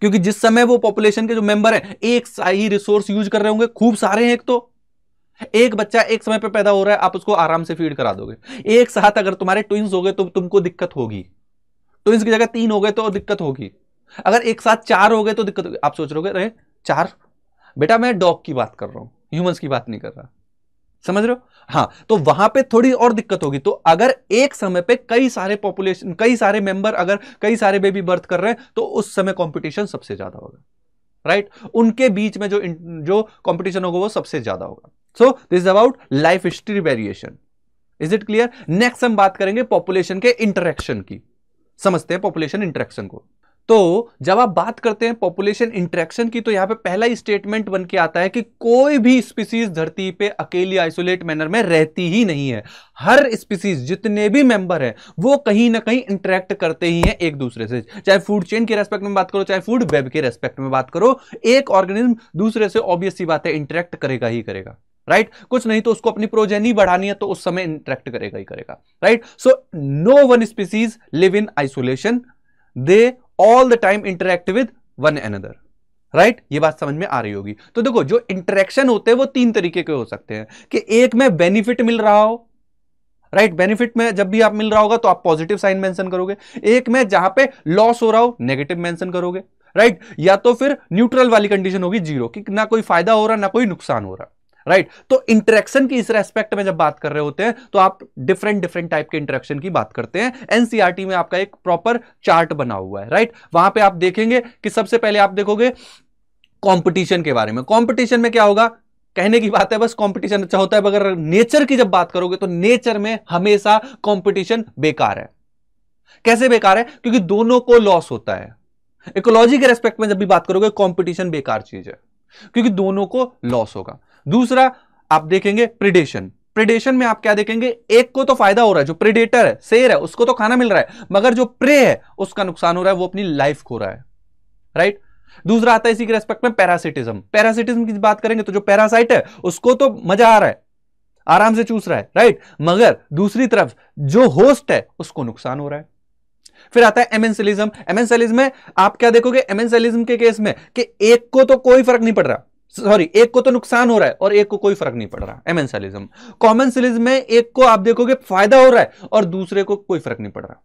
क्योंकि जिस समय वो पॉपुलेशन के जो मेंबर है एक ही रिसोर्स यूज कर रहे होंगे खूब सारे हैं एक तो एक बच्चा एक समय पे पैदा हो रहा है आप उसको आराम से फीड करा दोगे एक साथ अगर तुम्हारे ट्विंस हो गए तो तुमको दिक्कत होगी ट्विंस की जगह तीन हो गए तो दिक्कत होगी अगर एक साथ चार हो गए तो दिक्कत होगी आप सोच रहे हो चार बेटा मैं डॉग की बात कर रहा हूं ह्यूमंस की बात नहीं कर रहा समझ रहे हो हाँ तो वहां पे थोड़ी और दिक्कत होगी तो अगर एक समय पे कई सारे पॉपुलेशन कई सारे मेंबर अगर कई सारे बेबी बर्थ कर रहे हैं तो उस समय कंपटीशन सबसे ज्यादा होगा राइट उनके बीच में जो जो कंपटीशन होगा वो सबसे ज्यादा होगा so this about life history variation is it clear next हम बात करेंगे पॉपुलेशन के इंटरेक्शन की समझते हैं पॉपुलेशन इंटरेक्शन को तो जब आप बात करते हैं पॉपुलेशन इंट्रैक्शन की तो यहाँ पे पहला ही स्टेटमेंट बन के आता है कि कोई भी स्पीसीज धरती पे अकेली आइसोलेट मैनर में रहती ही नहीं है हर स्पीसीज जितने भी मेंबर हैं वो कहीं ना कहीं इंटरेक्ट करते ही हैं एक दूसरे से चाहे फूड चेन के रेस्पेक्ट में बात करो चाहे फूड वेब के रेस्पेक्ट में बात करो एक ऑर्गेनिज्म दूसरे से ऑब्वियसली बात है इंटरेक्ट करेगा ही करेगा राइट right? कुछ नहीं तो उसको अपनी प्रोजेनी बढ़ानी है तो उस समय इंटरेक्ट करेगा ही करेगा right so no one species live in isolation they all the time interact with one another right right? ये बात समझ में आ रही होगी तो देखो जो इंटरेक्शन होते हैं वो तीन तरीके के हो सकते हैं कि एक में बेनिफिट मिल रहा हो राइट right? बेनिफिट में जब भी आप मिल रहा होगा तो आप पॉजिटिव साइन मेंशन करोगे एक में जहां पे लॉस हो रहा हो नेगेटिव मेंशन करोगे राइट right? या तो फिर न्यूट्रल वाली कंडीशन होगी जीरो कि ना कोई फायदा हो रहा ना कोई नुकसान हो रहा राइट तो इंटरेक्शन की इस रेस्पेक्ट में जब बात कर रहे होते हैं तो आप डिफरेंट डिफरेंट टाइप के इंटरेक्शन की बात करते हैं एनसीआरटी e में आपका एक प्रॉपर चार्ट बना हुआ है राइट वहां पे आप देखेंगे कि सबसे पहले आप देखोगे कंपटीशन के बारे में कंपटीशन में क्या होगा कहने की बात है बस कंपटीशन अच्छा होता है अगर नेचर की जब बात करोगे तो नेचर में हमेशा कंपटीशन बेकार है कैसे बेकार है क्योंकि दोनों को लॉस होता है इकोलॉजी के रेस्पेक्ट में जब भी बात करोगे कंपटीशन बेकार चीज है क्योंकि दोनों को लॉस होगा दूसरा आप देखेंगे प्रिडेशन प्रिडेशन में आप क्या देखेंगे एक को तो फायदा हो रहा है जो प्रिडेटर है शेर है उसको तो खाना मिल रहा है मगर जो प्रे है उसका नुकसान हो रहा है वो अपनी लाइफ खो रहा है राइट दूसरा आता है इसी के रेस्पेक्ट में पैरासिटिज्म पैरासिटिज्म की बात करेंगे तो जो पैरासाइट है उसको तो मजा आ रहा है आराम से चूस रहा है राइट मगर दूसरी तरफ जो होस्ट है उसको नुकसान हो रहा है फिर आता है एमेंसलिज्म एमेंसलिज्म में आप क्या देखोगे एमेंसलिज्म के केस में कि एक को तो कोई फर्क नहीं पड़ रहा सॉरी एक को तो नुकसान हो रहा है और एक को कोई फर्क नहीं पड़ रहा एमेंसलिज्म कॉमन सिलिज्म में एक को आप देखोगे फायदा हो रहा है और दूसरे को कोई फर्क नहीं पड़ रहा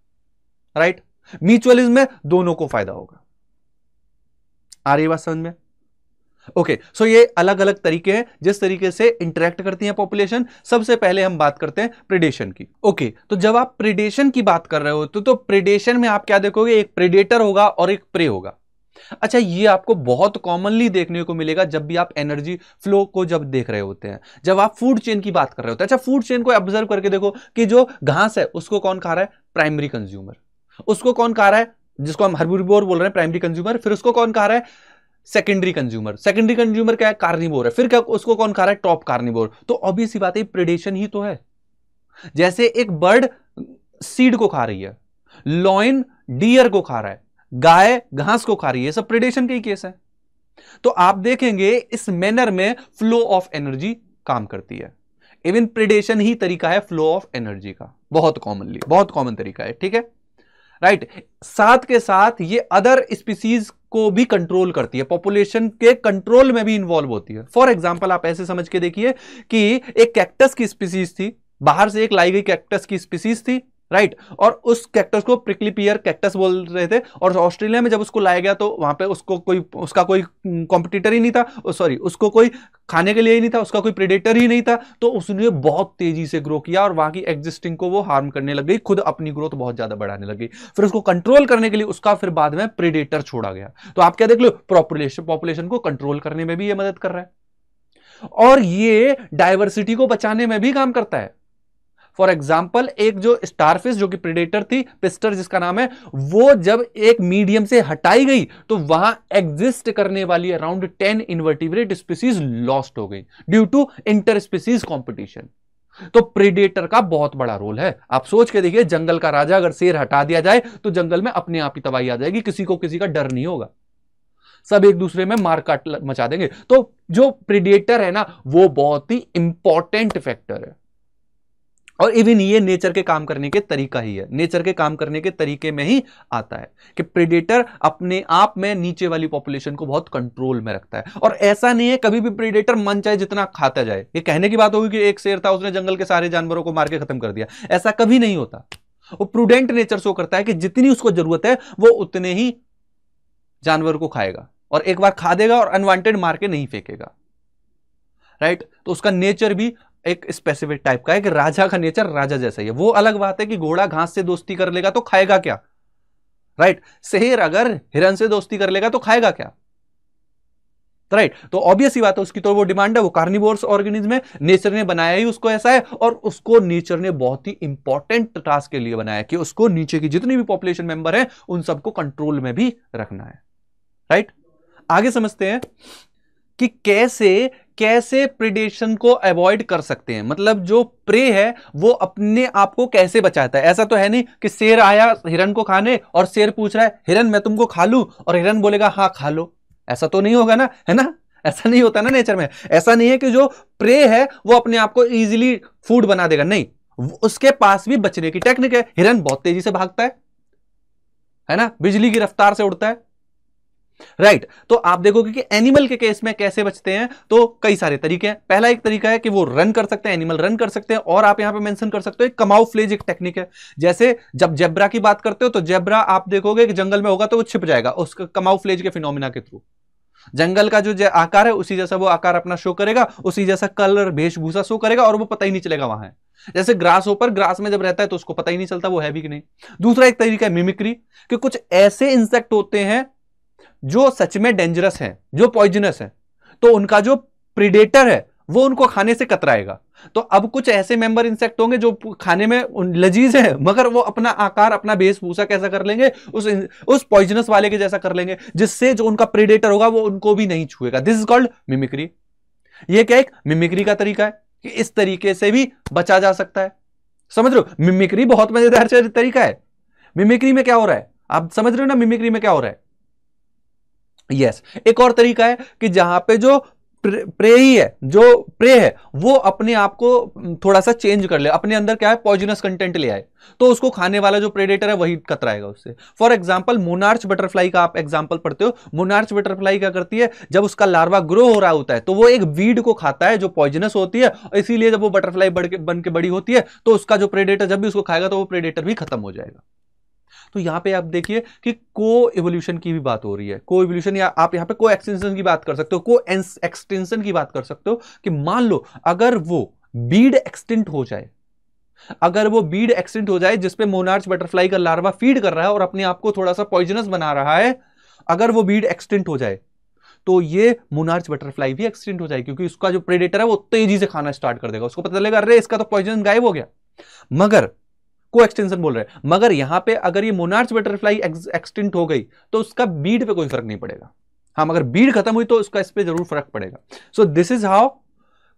राइट म्यूचुअलिज्म में दोनों को फायदा होगा आ रही बात समझ में ओके okay, सो so ये अलग अलग तरीके हैं जिस तरीके से इंटरेक्ट करती है पॉपुलेशन सबसे पहले हम बात करते हैं प्रिडेशन की ओके okay, तो जब आप प्रिडेशन की बात कर रहे हो तो, तो प्रिडेशन में आप क्या देखोगे एक प्रिडेटर होगा और एक प्रे होगा अच्छा ये आपको बहुत कॉमनली देखने को मिलेगा जब भी आप एनर्जी फ्लो को जब देख रहे होते हैं जब आप फूड चेन की बात कर रहे होते हैं अच्छा फूड चेन को ऑब्जर्व करके देखो कि जो घास है उसको कौन खा रहा है प्राइमरी कंज्यूमर उसको कौन खा रहा है जिसको हम हर्बोरिबोर बोल रहे हैं प्राइमरी कंज्यूमर फिर उसको कौन खा रहा है सेकेंडरी कंज्यूमर सेकेंडरी कंज्यूमर क्या है कार्निवोर है फिर क्या उसको कौन खा रहा है टॉप कार्निवोर तो ऑब्वियस बात है प्रिडेशन ही तो है जैसे एक बर्ड सीड को खा रही है लॉइन डियर को खा रहा है गाय घास को खा रही है सब प्रिडेशन के ही केस है तो आप देखेंगे इस मैनर में फ्लो ऑफ एनर्जी काम करती है इवन प्रिडेशन ही तरीका है फ्लो ऑफ एनर्जी का बहुत कॉमनली बहुत कॉमन तरीका है ठीक है राइट right. साथ के साथ ये अदर स्पीसीज को भी कंट्रोल करती है पॉपुलेशन के कंट्रोल में भी इन्वॉल्व होती है फॉर एग्जाम्पल आप ऐसे समझ के देखिए कि एक कैक्टस की स्पीसीज थी बाहर से एक लाई गई कैक्टस की स्पीसीज थी राइट और उस कैक्टस को प्रिकली पियर कैक्टस बोल रहे थे और ऑस्ट्रेलिया में जब उसको लाया गया तो वहां पे उसको कोई उसका कोई कॉम्पिटिटर हम्म, ही नहीं था सॉरी उसको कोई खाने के लिए ही नहीं था उसका कोई प्रिडेटर ही नहीं था तो उसने बहुत तेजी से ग्रो किया और वहां की एग्जिस्टिंग को वो हार्म करने लग गई खुद अपनी ग्रोथ बहुत ज़्यादा बढ़ाने लग गई फिर उसको कंट्रोल करने के लिए उसका फिर बाद में प्रिडेटर छोड़ा गया तो आप क्या देख लो पॉपुलेशन पॉपुलेशन को कंट्रोल करने में भी ये मदद कर रहा है और ये डायवर्सिटी को बचाने में भी काम करता है फॉर एग्जाम्पल एक जो स्टारफिश जो कि प्रिडेटर थी पिस्टर जिसका नाम है वो जब एक मीडियम से हटाई गई तो वहां एग्जिस्ट करने वाली around ten invertebrate species lost हो गई due to inter species competition तो प्रिडेटर का बहुत बड़ा रोल है आप सोच के देखिए जंगल का राजा अगर शेर हटा दिया जाए तो जंगल में अपने आप ही तबाही आ जाएगी किसी को किसी का डर नहीं होगा सब एक दूसरे में मार काट मचा देंगे तो जो प्रिडेटर है ना वो बहुत ही इंपॉर्टेंट फैक्टर है और इवन ये नेचर के काम करने के तरीका ही है नेचर के काम करने के तरीके में ही आता है कि प्रीडेटर अपने आप में नीचे वाली पॉपुलेशन को बहुत कंट्रोल में रखता है और ऐसा नहीं है कभी भी प्रीडेटर मन चाहे जितना खाता जाए ये कहने की बात होगी कि एक शेर था उसने जंगल के सारे जानवरों को मार के खत्म कर दिया ऐसा कभी नहीं होता वो प्रूडेंट नेचर शो करता है कि जितनी उसको जरूरत है वो उतने ही जानवर को खाएगा और एक बार खा देगा और अनवांटेड मार के नहीं फेंकेगा राइट right? तो उसका नेचर भी एक स्पेसिफिक टाइप का एक राजा का नेचर राजा जैसा ही है वो अलग बात है कि घोड़ा घास से दोस्ती कर लेगा तो खाएगा क्या राइट शेर अगर हिरन से दोस्ती कर लेगा तो खाएगा क्या राइट तो ऑब्वियस ही बात है उसकी तो वो डिमांड है वो कार्निवोर्स ऑर्गेनिज्म है नेचर ने बनाया ही उसको ऐसा है और उसको नेचर ने बहुत ही इंपॉर्टेंट टास्क के लिए बनाया कि उसको नीचे की जितनी भी पॉपुलेशन मेंबर है उन सबको कंट्रोल में भी रखना है राइट आगे समझते हैं कि कैसे कैसे प्रिडेशन को अवॉइड कर सकते हैं मतलब जो प्रे है वो अपने आप को कैसे बचाता है ऐसा तो है नहीं कि शेर आया हिरन को खाने और शेर पूछ रहा है हिरन मैं तुमको खा लू और हिरन बोलेगा हाँ खा लो ऐसा तो नहीं होगा ना है ना ऐसा नहीं होता ना नेचर में ऐसा नहीं है कि जो प्रे है वो अपने आप को ईजिली फूड बना देगा नहीं उसके पास भी बचने की टेक्निक है हिरन बहुत तेजी से भागता है है ना बिजली की रफ्तार से उड़ता है राइट right. तो आप देखोगे कि एनिमल के केस में कैसे बचते हैं तो कई सारे तरीके हैं पहला एक तरीका है कि वो रन कर सकते हैं एनिमल रन कर सकते हैं और आप यहां पे मेंशन कर सकते हो एक कमाउ फ्लेज एक टेक्निक है जैसे जब जेब्रा की बात करते हो तो जेब्रा आप देखोगे कि जंगल में होगा तो वो छिप जाएगा उस कमाउ फ्लेज के फिनोमिना के थ्रू जंगल का जो आकार है उसी जैसा वो आकार अपना शो करेगा उसी जैसा कलर वेशभूषा शो करेगा और वो पता ही नहीं चलेगा वहां जैसे ग्रास ऊपर ग्रास में जब रहता है तो उसको पता ही नहीं चलता वो है भी कि नहीं दूसरा एक तरीका है मिमिक्री कि कुछ ऐसे इंसेक्ट होते हैं जो सच में डेंजरस हैं जो पॉइजनस हैं तो उनका जो प्रिडेटर है वो उनको खाने से कतराएगा तो अब कुछ ऐसे मेंबर इंसेक्ट होंगे जो खाने में लजीज है मगर वो अपना आकार अपना वेशभूषा कैसा कर लेंगे उस उस पॉइजनस वाले के जैसा कर लेंगे जिससे जो उनका प्रिडेटर होगा वो उनको भी नहीं छुएगा दिस इज कॉल्ड मिमिक्री ये क्या एक मिमिक्री का तरीका है कि इस तरीके से भी बचा जा सकता है समझ रहे हो मिमिक्री बहुत मजेदार तरीका है मिमिक्री में क्या हो रहा है आप समझ रहे हो ना मिमिक्री में क्या हो रहा है यस yes. एक और तरीका है कि जहां पे जो प्रे, ही है जो प्रे है वो अपने आप को थोड़ा सा चेंज कर ले अपने अंदर क्या है पॉजिनस कंटेंट ले आए तो उसको खाने वाला जो प्रेडेटर है वही कतराएगा उससे फॉर एग्जाम्पल मोनार्च बटरफ्लाई का आप एग्जाम्पल पढ़ते हो मोनार्च बटरफ्लाई क्या करती है जब उसका लार्वा ग्रो हो रहा होता है तो वो एक वीड को खाता है जो पॉइजनस होती है इसीलिए जब वो बटरफ्लाई बन के बड़ी होती है तो उसका जो प्रेडेटर जब भी उसको खाएगा तो वो प्रेडेटर भी खत्म हो जाएगा तो यहां पे आप देखिए कि को एवोल्यूशन की भी बात हो रही है को एवोल्यूशन या आप यहां पे को एक्सटेंशन की बात कर सकते हो को एक्सटेंशन की बात कर सकते हो कि मान लो अगर वो बीड एक्सटेंट हो जाए अगर वो बीड एक्सटेंट हो जाए जिसपे मोनार्च बटरफ्लाई का लार्वा फीड कर रहा है और अपने आप को थोड़ा सा पॉइजनस बना रहा है अगर वो बीड एक्सटेंट हो जाए तो ये मोनार्च बटरफ्लाई भी एक्सटेंट हो जाएगी क्योंकि उसका जो प्रेडेटर है वो तेजी से खाना स्टार्ट कर देगा उसको पता चलेगा अरे इसका तो पॉइजन गायब हो गया मगर को एक्सटेंशन बोल रहे हैं मगर यहां पे अगर ये मोनार्स बटरफ्लाई एक्सटेंट हो गई तो उसका बीड पे कोई फर्क नहीं पड़ेगा हाँ मगर बीड खत्म हुई तो उसका इस पर जरूर फर्क पड़ेगा सो दिस इज हाउ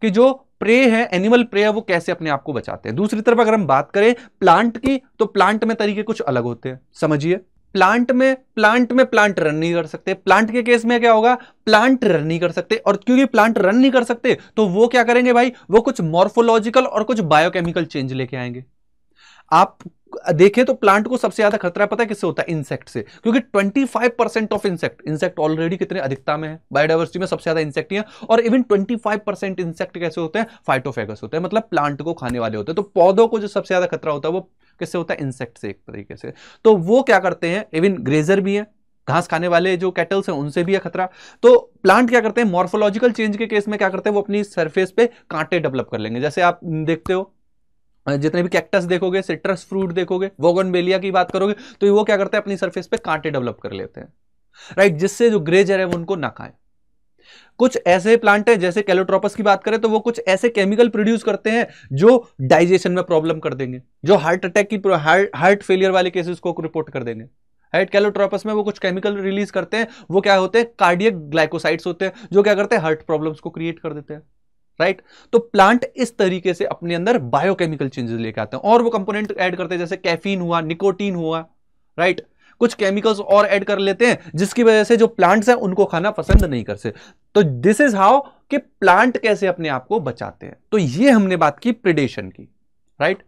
कि जो प्रे है एनिमल प्रे है वो कैसे अपने आप को बचाते हैं दूसरी तरफ अगर हम बात करें प्लांट की तो प्लांट में तरीके कुछ अलग होते हैं समझिए प्लांट में प्लांट में प्लांट रन नहीं कर सकते प्लांट के केस में क्या होगा प्लांट रन नहीं कर सकते और क्योंकि प्लांट रन नहीं कर सकते तो वो क्या करेंगे भाई वो कुछ मॉर्फोलॉजिकल और कुछ बायोकेमिकल चेंज लेके आएंगे आप देखें तो प्लांट को सबसे ज्यादा खतरा पता है किससे होता है इंसेक्ट से क्योंकि 25 percent of insect insect already कितने अधिकता में है बायोडाइवर्सिटी में सबसे ज्यादा इंसेक्ट ही है और इवन 25 परसेंट इंसेक्ट कैसे होते हैं फाइटोफेगस होते हैं मतलब प्लांट को खाने वाले होते हैं तो पौधों को जो सबसे ज्यादा खतरा होता है वो किससे होता है इंसेक्ट से एक तरीके से तो वो क्या करते हैं इवन ग्रेजर भी है घास खाने वाले जो कैटल्स हैं उनसे भी है खतरा तो प्लांट क्या करते हैं मॉर्फोलॉजिकल चेंज के केस में क्या करते हैं वो अपनी सरफेस पे कांटे डेवलप कर लेंगे जैसे आप देखते हो जितने भी कैक्टस देखोगे सिट्रस फ्रूट देखोगे वोगन की बात करोगे तो वो क्या करते हैं अपनी सरफेस पे कांटे डेवलप कर लेते हैं राइट जिससे जो ग्रेजर है वो उनको ना खाए कुछ ऐसे प्लांट है जैसे कैलोट्रोपस की बात करें तो वो कुछ ऐसे केमिकल प्रोड्यूस करते हैं जो डाइजेशन में प्रॉब्लम कर देंगे जो हार्ट अटैक की हार्ट हार्ट फेलियर वाले केसेस को रिपोर्ट कर देंगे राइट कैलोट्रोपस में वो कुछ केमिकल रिलीज करते हैं वो क्या होते हैं कार्डियक ग्लाइकोसाइड्स होते हैं जो क्या करते हैं हार्ट प्रॉब्लम्स को क्रिएट कर देते हैं राइट right? तो प्लांट इस तरीके से अपने अंदर बायोकेमिकल चेंजेस लेके आते हैं और वो कंपोनेंट ऐड करते हैं जैसे कैफीन हुआ निकोटीन हुआ राइट right? कुछ केमिकल्स और ऐड कर लेते हैं जिसकी वजह से जो प्लांट्स हैं उनको खाना पसंद नहीं करते तो दिस इज हाउ कि प्लांट कैसे अपने आप को बचाते हैं तो ये हमने बात की प्रिडेशन की राइट right?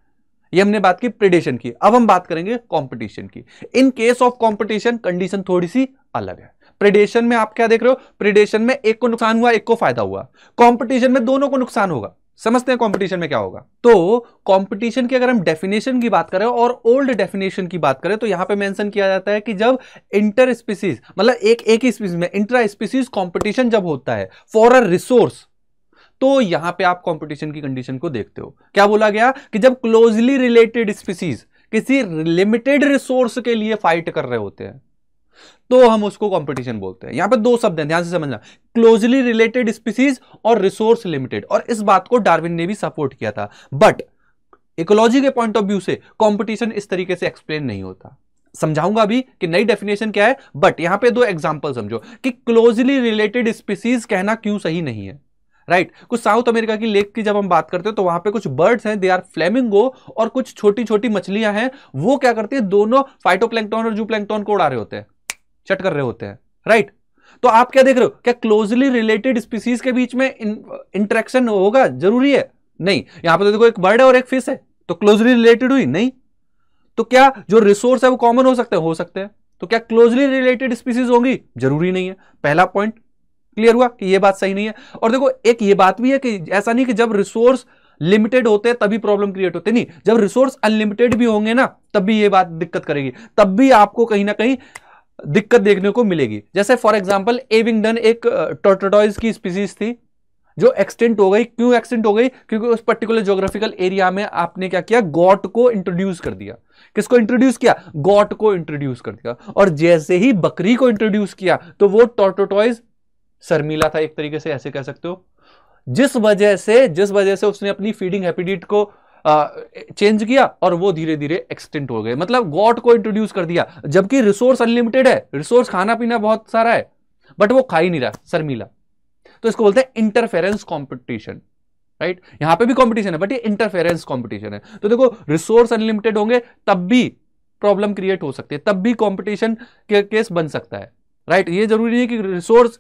ये हमने बात की प्रिडेशन की अब हम बात करेंगे कॉम्पिटिशन की in case of competition condition थोड़ी सी अलग है प्रेडेशन में आप क्या देख रहे हो प्रेडेशन में एक को नुकसान हुआ एक को फायदा हुआ कॉम्पिटिशन में दोनों को नुकसान होगा समझते हैं कंपटीशन में क्या होगा तो कंपटीशन की अगर हम डेफिनेशन की बात करें और ओल्ड डेफिनेशन की बात करें तो यहां पे मेंशन किया जाता है कि जब इंटर स्पीसीज मतलब एक एक ही स्पीसीज में इंटर स्पीसीज कंपटीशन जब होता है फॉर अ रिसोर्स तो यहां पे आप कंपटीशन की कंडीशन को देखते हो क्या बोला गया कि जब क्लोजली रिलेटेड स्पीसीज किसी लिमिटेड रिसोर्स के लिए फाइट कर रहे होते हैं तो हम उसको कंपटीशन बोलते हैं यहां पे दो शब्द हैं ध्यान से समझना क्लोजली रिलेटेड स्पीसीज और रिसोर्स लिमिटेड और इस बात को डार्विन ने भी सपोर्ट किया था बट इकोलॉजी के पॉइंट ऑफ व्यू से कंपटीशन इस तरीके से एक्सप्लेन नहीं होता समझाऊंगा अभी कि नई डेफिनेशन क्या है बट यहां पे दो एग्जांपल समझो कि क्लोजली रिलेटेड स्पीसीज कहना क्यों सही नहीं है राइट right. कुछ साउथ अमेरिका की लेक की जब हम बात करते हैं तो वहां पे कुछ बर्ड्स हैं दे आर फ्लेमिंगो और कुछ छोटी छोटी मछलियां हैं वो क्या करती है दोनों फाइटोप्लैंक्टॉन और जू को उड़ा रहे होते हैं चट कर रहे होते हैं राइट तो आप क्या देख रहे हो क्या क्लोजली रिलेटेड स्पीसीज के बीच में इंटरेक्शन होगा जरूरी है नहीं यहां पर तो देखो एक बर्ड है और एक फिश है तो क्लोजली रिलेटेड हुई नहीं तो क्या जो रिसोर्स है वो कॉमन हो सकते हैं हो सकते हैं तो क्या क्लोजली रिलेटेड स्पीसीज होंगी जरूरी नहीं है पहला पॉइंट क्लियर हुआ कि ये बात सही नहीं है और देखो एक ये बात भी है कि ऐसा नहीं कि जब रिसोर्स लिमिटेड होते हैं तभी प्रॉब्लम क्रिएट होते नहीं जब रिसोर्स अनलिमिटेड भी होंगे ना तब भी ये बात दिक्कत करेगी तब भी आपको कहीं ना कहीं दिक्कत देखने को मिलेगी जैसे फॉर एग्जाम्पल एविंगडन एक टोटोटॉइज की स्पीसीज थी जो एक्सटेंट हो गई क्यों एक्सटेंट हो गई क्योंकि उस पर्टिकुलर ज्योग्राफिकल एरिया में आपने क्या किया गॉट को इंट्रोड्यूस कर दिया किसको इंट्रोड्यूस किया गॉट को इंट्रोड्यूस कर दिया और जैसे ही बकरी को इंट्रोड्यूस किया तो वो टोटोटॉइज शर्मिला था एक तरीके से ऐसे कह सकते हो जिस वजह से जिस वजह से उसने अपनी फीडिंग हैपीडिट को चेंज किया और वो धीरे धीरे एक्सटेंट हो गए मतलब गॉड को इंट्रोड्यूस कर दिया जबकि रिसोर्स अनलिमिटेड है रिसोर्स खाना पीना बहुत सारा है बट वो खा ही नहीं रहा शर्मिला तो इसको बोलते हैं इंटरफेरेंस कॉम्पिटिशन राइट यहां पर भी कॉम्पिटिशन है बट ये इंटरफेरेंस कॉम्पिटिशन है तो देखो रिसोर्स अनलिमिटेड होंगे तब भी प्रॉब्लम क्रिएट हो सकती है तब भी कॉम्पिटिशन केस बन सकता है राइट ये जरूरी नहीं है कि रिसोर्स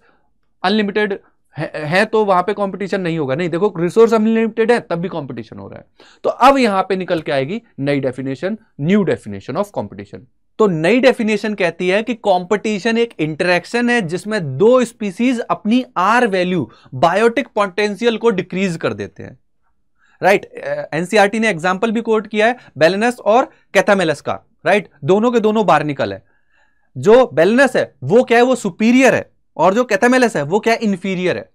अनलिमिटेड है, है तो वहां पे कंपटीशन नहीं होगा नहीं देखो रिसोर्स अनलिमिटेड है तब भी कंपटीशन हो रहा है तो अब यहां पे निकल के आएगी नई definition new definition of competition तो नई डेफिनेशन कहती है कि कंपटीशन एक इंटरेक्शन है जिसमें दो स्पीसीज अपनी आर वैल्यू बायोटिक पोटेंशियल को डिक्रीज कर देते हैं राइट एनसीआरटी e ने एग्जाम्पल भी कोट किया है बेलनस और कैथामेलस का राइट right? दोनों के दोनों बार निकल है जो बेलनस है वो क्या है वो सुपीरियर है और जो कैथेमेलस है वो क्या इंफीरियर है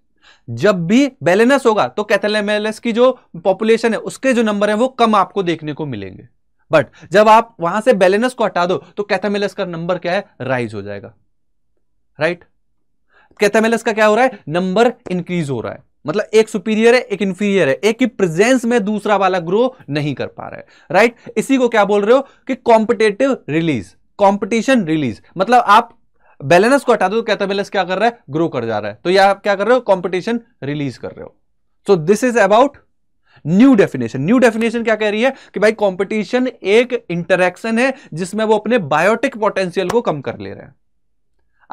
जब भी बैलेनस होगा तो कैथेमेलस की जो पॉपुलेशन है उसके जो नंबर है वो कम आपको देखने को मिलेंगे बट जब आप वहां से बैलेनस को हटा दो तो कैथेमेलस का नंबर क्या है राइज हो जाएगा राइट right? कैथेमेलस का क्या हो रहा है नंबर इंक्रीज हो रहा है मतलब एक सुपीरियर है एक इंफीरियर है एक ही प्रेजेंस में दूसरा वाला ग्रो नहीं कर पा रहा है राइट right? इसी को क्या बोल रहे हो कि कॉम्पिटेटिव रिलीज कॉम्पिटिशन रिलीज मतलब आप बैलेंस को हटा दो तो कैटाबेलस क्या कर रहा है ग्रो कर जा रहा है तो यह आप क्या कर रहे हो कॉम्पिटिशन रिलीज कर रहे हो so this is about new definition new definition क्या कह रही है कि भाई कॉम्पिटिशन एक इंटरेक्शन है जिसमें वो अपने बायोटिक पोटेंशियल को कम कर ले रहे हैं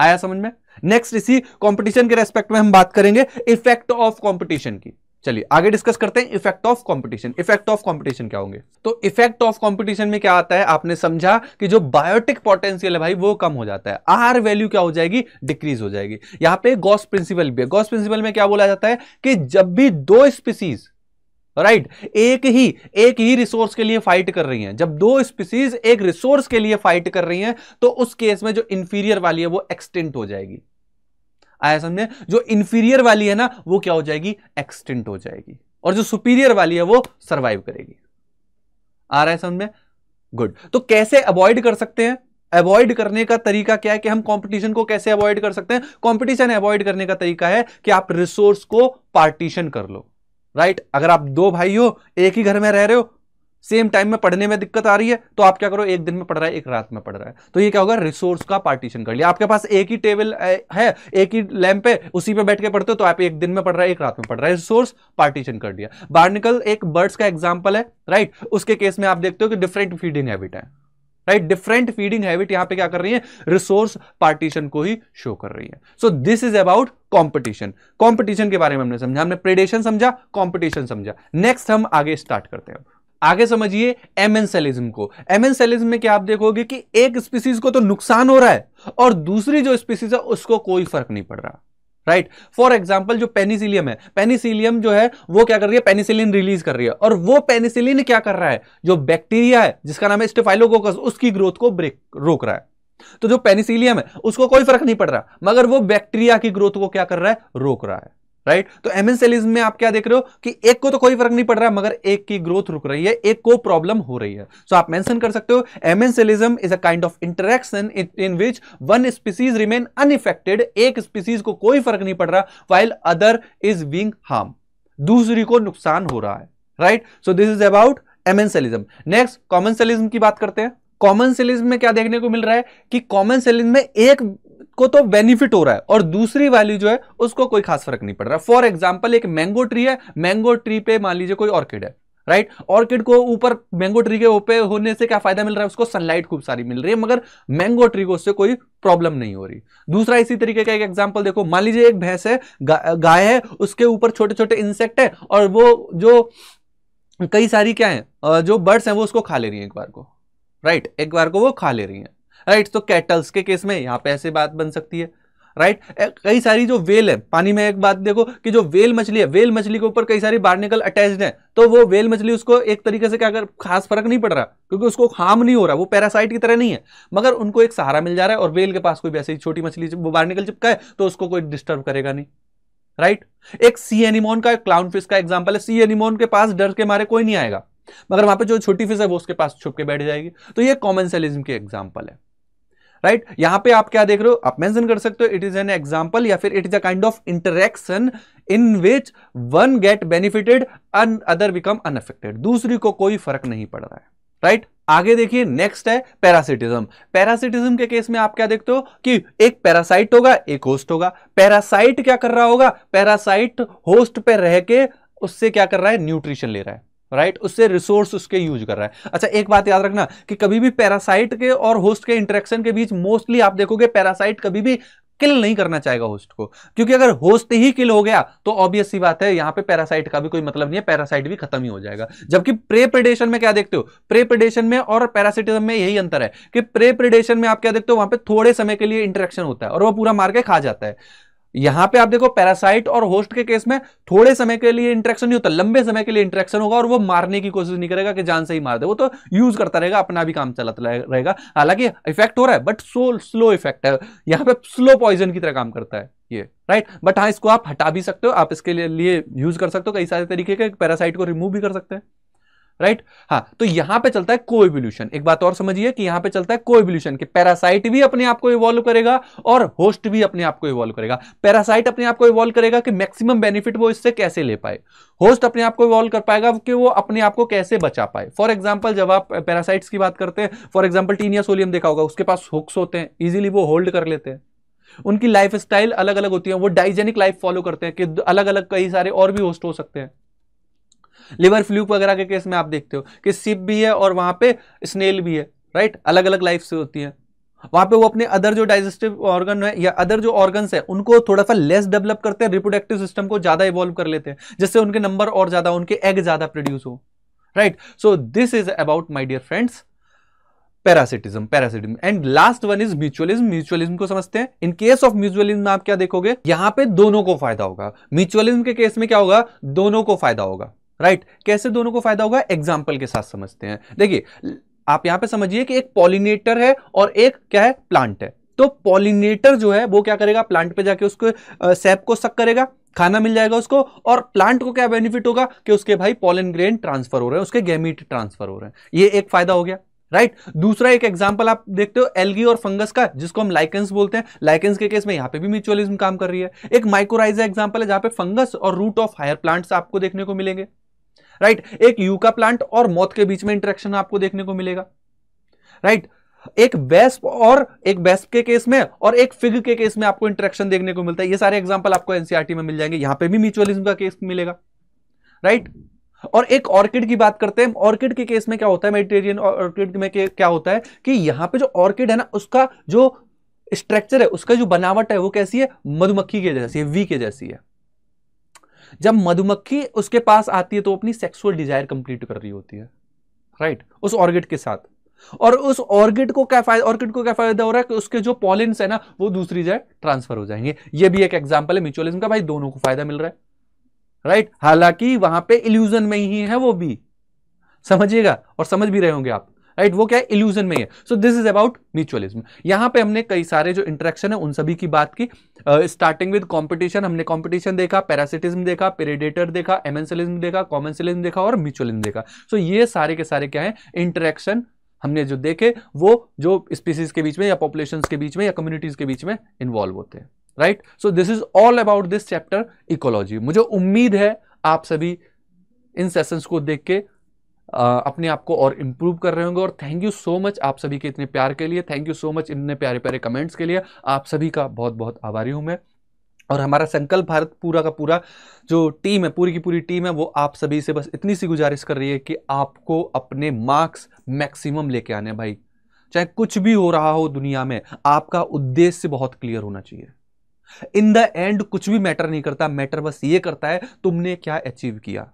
आया समझ में नेक्स्ट इसी कंपटीशन के रेस्पेक्ट में हम बात करेंगे इफेक्ट ऑफ कंपटीशन की चलिए आगे डिस्कस करते हैं effect of competition effect of competition क्या होंगे तो इफेक्ट ऑफ कंपटीशन में क्या आता है आपने समझा कि जो बायोटिक पोटेंशियल है भाई वो कम हो जाता है आर वैल्यू क्या हो जाएगी डिक्रीज हो जाएगी यहां पे गॉस प्रिंसिपल भी है गॉस प्रिंसिपल में क्या बोला जाता है कि जब भी दो स्पीसीज राइट right. एक ही एक ही रिसोर्स के लिए फाइट कर रही हैं जब दो स्पीसीज एक रिसोर्स के लिए फाइट कर रही हैं तो उस केस में जो इंफीरियर वाली है वो एक्सटेंट हो जाएगी आया समझे जो इन्फीरियर वाली है ना वो क्या हो जाएगी एक्सटेंट हो जाएगी और जो सुपीरियर वाली है वो सर्वाइव करेगी आ रहा है समझ में गुड तो कैसे अवॉइड कर सकते हैं अवॉइड करने का तरीका क्या है कि हम कंपटीशन को कैसे अवॉइड कर सकते हैं कंपटीशन अवॉइड करने का तरीका है कि आप रिसोर्स को पार्टीशन कर लो राइट right? अगर आप दो भाई हो एक ही घर में रह रहे हो सेम टाइम में पढ़ने में दिक्कत आ रही है तो आप क्या करो एक दिन में पढ़ रहा है एक रात में पढ़ रहा है तो ये क्या होगा रिसोर्स का पार्टीशन कर लिया आपके पास एक ही टेबल है एक ही लैम्प है उसी पे बैठ के पढ़ते हो तो आप एक दिन में पढ़ रहा है एक रात में पढ़ रहा है रिसोर्स पार्टीशन कर दिया बार्निकल एक बर्ड्स का एग्जाम्पल है राइट उसके केस में आप देखते हो कि डिफरेंट फीडिंग हैबिट है राइट डिफरेंट फीडिंग हैबिट यहां पे क्या कर रही है रिसोर्स पार्टीशन को ही शो कर रही है so this is about competition competition के बारे में हमने समझा हमने प्रेडेशन समझा कंपटीशन समझा नेक्स्ट हम आगे स्टार्ट करते हैं आगे समझिए एमेंसेलिज्म को एमेंसेलिज्म में क्या आप देखोगे कि एक स्पीसीज को तो नुकसान हो रहा है और दूसरी जो स्पीसीज है उसको कोई फर्क नहीं पड़ रहा राइट फॉर एग्जाम्पल जो पेनिसिलियम है पेनिसिलियम जो है वो क्या कर रही है पेनिसिलिन रिलीज कर रही है और वो पेनिसिलिन क्या कर रहा है जो बैक्टीरिया है जिसका नाम है स्टेफाइलोकोकस उसकी ग्रोथ को ब्रेक रोक रहा है तो जो पेनिसिलियम है उसको कोई फर्क नहीं पड़ रहा मगर वो बैक्टीरिया की ग्रोथ को क्या कर रहा है रोक रहा है राइट तो एमएनसेलिज्म में आप क्या देख रहे हो कि एक को तो कोई फर्क नहीं पड़ रहा है मगर एक की ग्रोथ रुक रही है एक को प्रॉब्लम हो रही है सो so, आप मेंशन कर सकते हो amensalism is a kind of interaction in which one species remain unaffected एक स्पीसीज को कोई फर्क नहीं पड़ रहा while other is being harm दूसरी को नुकसान हो रहा है right so this is about amensalism next commensalism की बात करते हैं कॉमन सेलिंग में क्या देखने को मिल रहा है कि कॉमन सेलिंग में एक को तो बेनिफिट हो रहा है और दूसरी वाली जो है उसको कोई खास फर्क नहीं पड़ रहा फॉर एग्जाम्पल एक मैंगो ट्री है मैंगो ट्री पे मान लीजिए कोई ऑर्किड है राइट ऑर्किड को ऊपर मैंगो ट्री के ऊपर होने से क्या फायदा मिल रहा है उसको सनलाइट खूब सारी मिल रही है मगर मैंगो ट्री को उससे कोई प्रॉब्लम नहीं हो रही दूसरा इसी तरीके का एक एग्जाम्पल देखो मान लीजिए एक भैंस है गा, गाय है उसके ऊपर छोटे छोटे इंसेक्ट है और वो जो कई सारी क्या है जो बर्ड्स हैं वो उसको खा ले रही है एक बार को राइट right, एक बार को वो खा ले रही हैं राइट right, तो कैटल्स के केस में यहाँ पे ऐसे बात बन सकती है राइट right? कई सारी जो वेल है पानी में एक बात देखो कि जो वेल मछली है वेल मछली के ऊपर कई सारी बार्निकल अटैच्ड है तो वो वेल मछली उसको एक तरीके से क्या कर खास फर्क नहीं पड़ रहा क्योंकि उसको हार्म नहीं हो रहा वो पैरासाइट की तरह नहीं है मगर उनको एक सहारा मिल जा रहा है और वेल के पास कोई वैसे ही छोटी मछली वो बार्निकल चिपका है तो उसको कोई डिस्टर्ब करेगा नहीं राइट right? एक सी एनिमोन का क्लाउन फिश का एग्जाम्पल है सी एनिमोन के पास डर के मारे कोई नहीं आएगा मगर वहां पे जो छोटी फिश है वो उसके पास छुप के बैठ जाएगी तो ये कॉमन सेलिज्म के एग्जाम्पल है राइट right? यहां पे आप क्या देख रहे हो आप मेंशन कर सकते हो इट इज एन एग्जाम्पल या फिर it is a kind of interaction in which one get benefited and other become unaffected दूसरी को कोई फर्क नहीं पड़ रहा है राइट right? आगे देखिए नेक्स्ट है पैरासिटिज्म पैरासिटिज्म के केस में आप क्या देखते हो कि एक पैरासाइट होगा एक होस्ट होगा पैरासाइट क्या कर रहा होगा पैरासाइट होस्ट पे रह के उससे क्या कर रहा है न्यूट्रिशन ले रहा है राइट right? उससे रिसोर्स उसके यूज कर रहा है अच्छा एक बात याद रखना कि कभी भी पैरासाइट के और होस्ट के इंटरेक्शन के बीच मोस्टली आप देखोगे पैरासाइट कभी भी किल नहीं करना चाहेगा होस्ट को क्योंकि अगर होस्ट ही किल हो गया तो ऑब्वियस सी बात है यहां पे पैरासाइट का भी कोई मतलब नहीं है पैरासाइट भी खत्म ही हो जाएगा जबकि प्रेडेशन में क्या देखते हो प्रेडेशन में और पैरासिटिज्म में यही अंतर है कि प्रेडेशन में आप क्या देखते हो वहां पे थोड़े समय के लिए इंटरेक्शन होता है और वह पूरा मार के खा जाता है यहां पे आप देखो पैरासाइट और होस्ट के केस में थोड़े समय के लिए इंटरेक्शन नहीं होता लंबे समय के लिए इंटरेक्शन होगा और वो मारने की कोशिश नहीं करेगा कि जान से ही मार दे वो तो यूज करता रहेगा अपना भी काम चलता रहेगा हालांकि इफेक्ट हो रहा है बट सो स्लो इफेक्ट है यहां पे स्लो पॉइजन की तरह काम करता है ये राइट बट हाँ इसको आप हटा भी सकते हो आप इसके लिए यूज कर सकते हो कई सारे तरीके के पैरासाइट को रिमूव भी कर सकते हैं राइट हाँ तो यहां पे चलता है को एवोल्यूशन एक बात और समझिए कि यहां पे चलता है को एवोल्यूशन कि पैरासाइट भी अपने आप को इवॉल्व करेगा और होस्ट भी अपने आप को इवॉल्व करेगा पैरासाइट अपने आप को इवॉल्व करेगा कि मैक्सिमम बेनिफिट वो इससे कैसे ले पाए होस्ट अपने आप को इवॉल्व कर पाएगा कि वो अपने आप को कैसे बचा पाए फॉर एग्जाम्पल जब आप पैरासाइट्स की बात करते हैं फॉर एग्जाम्पल टीनिया सोलियम देखा होगा उसके पास हुक्स होते हैं इजिली वो होल्ड कर लेते हैं उनकी लाइफ स्टाइल अलग अलग होती है वो डाइजेनिक लाइफ फॉलो करते हैं कि अलग अलग कई सारे और भी होस्ट हो सकते हैं लिवर फ्लू वगैरह के केस में आप देखते हो कि सिप भी है और वहां पे स्नेल भी है राइट अलग अलग लाइफ से होती है वहां पे वो अपने अदर जो डाइजेस्टिव ऑर्गन है या अदर जो ऑर्गन है उनको थोड़ा सा लेस डेवलप करते हैं रिप्रोडक्टिव सिस्टम को ज़्यादा इवॉल्व कर लेते हैं जिससे उनके नंबर और ज़्यादा उनके एग ज़्यादा प्रोड्यूस हो right so this is about my dear friends parasitism parasitism and last one is mutualism mutualism को समझते हैं इन केस ऑफ म्यूचुअलिज्म आप क्या देखोगे यहां पे दोनों को फायदा होगा म्यूचुअलिज्म के केस में क्या होगा दोनों को फायदा होगा राइट right? कैसे दोनों को फायदा होगा एग्जाम्पल के साथ समझते हैं देखिए आप यहां पे समझिए कि एक पॉलिनेटर है और एक क्या है प्लांट है तो पॉलिनेटर जो है वो क्या करेगा प्लांट पे जाके उसको सैप को सक करेगा खाना मिल जाएगा उसको और प्लांट को क्या बेनिफिट होगा कि उसके भाई पॉलन ग्रेन ट्रांसफर हो रहे हैं उसके गैमिट ट्रांसफर हो रहे हैं ये एक फायदा हो गया राइट right? दूसरा एक एग्जाम्पल आप देखते हो एलगी और फंगस का जिसको हम लाइकेंस बोलते हैं लाइकेंस के केस में यहाँ पे भी म्यूचुअलिज्म काम कर रही है एक माइक्रोराइजा एग्जांपल है जहां पे फंगस और रूट ऑफ हायर प्लांट्स आपको देखने को मिलेंगे राइट एक यूका प्लांट और मौत के बीच में इंटरेक्शन आपको देखने को मिलेगा राइट एक बेस्प और एक बेस्प के केस में और एक फिग के केस में आपको इंटरेक्शन देखने को मिलता है ये सारे एग्जांपल आपको एनसीईआरटी e में मिल जाएंगे यहां पे भी म्यूचुअलिज्म का केस मिलेगा राइट और एक ऑर्किड की बात करते हैं ऑर्किड के केस में क्या होता है मेडिटेरियन ऑर्किड में क्या होता है कि यहां पर जो ऑर्किड है ना उसका जो स्ट्रक्चर है उसका जो बनावट है वो कैसी है मधुमक्खी के जैसी है वी के जैसी है जब मधुमक्खी उसके पास आती है तो अपनी सेक्सुअल डिजायर कंप्लीट कर रही होती है राइट right? उस ऑर्गिड के साथ और उस ऑर्किड को क्या फायदा ऑर्किड को क्या फायदा हो रहा है कि उसके जो पॉलिन है ना वो दूसरी जगह ट्रांसफर हो जाएंगे ये भी एक एग्जाम्पल है म्यूचुअलिज्म का भाई दोनों को फायदा मिल रहा है राइट right? हालांकि वहां पे इल्यूजन में ही है वो भी समझिएगा और समझ भी रहे होंगे आप राइट वो क्या है इल्यूजन में है so this is about mutualism यहां पे हमने कई सारे जो इंटरेक्शन है उन सभी की बात की स्टार्टिंग विद कंपटीशन हमने कंपटीशन देखा पैरासिटिज्म देखा पेरेडेटर देखा एमेंसलिज्म देखा कॉमेंसलिज्म देखा और म्यूचुअलिज्म देखा सो so, ये सारे के सारे क्या है इंटरेक्शन हमने जो देखे वो जो स्पीसीज के बीच में या पॉपुलेशन के बीच में या कम्युनिटीज के बीच में इन्वॉल्व होते हैं right so this is all about this chapter ecology मुझे उम्मीद है आप सभी इन सेशंस को देख के अपने आप को और इम्प्रूव कर रहे होंगे और थैंक यू सो मच आप सभी के इतने प्यार के लिए थैंक यू सो मच इतने प्यारे प्यारे कमेंट्स के लिए आप सभी का बहुत बहुत आभारी हूँ मैं और हमारा संकल्प भारत पूरा का पूरा जो टीम है पूरी की पूरी टीम है वो आप सभी से बस इतनी सी गुजारिश कर रही है कि आपको अपने मार्क्स मैक्सिमम लेके आने भाई चाहे कुछ भी हो रहा हो दुनिया में आपका उद्देश्य बहुत क्लियर होना चाहिए इन द एंड कुछ भी मैटर नहीं करता मैटर बस ये करता है तुमने क्या अचीव किया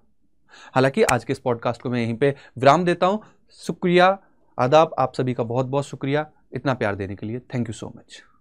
हालांकि आज के इस पॉडकास्ट को मैं यहीं पे विराम देता हूँ शुक्रिया आदाब आप सभी का बहुत बहुत शुक्रिया इतना प्यार देने के लिए थैंक यू सो मच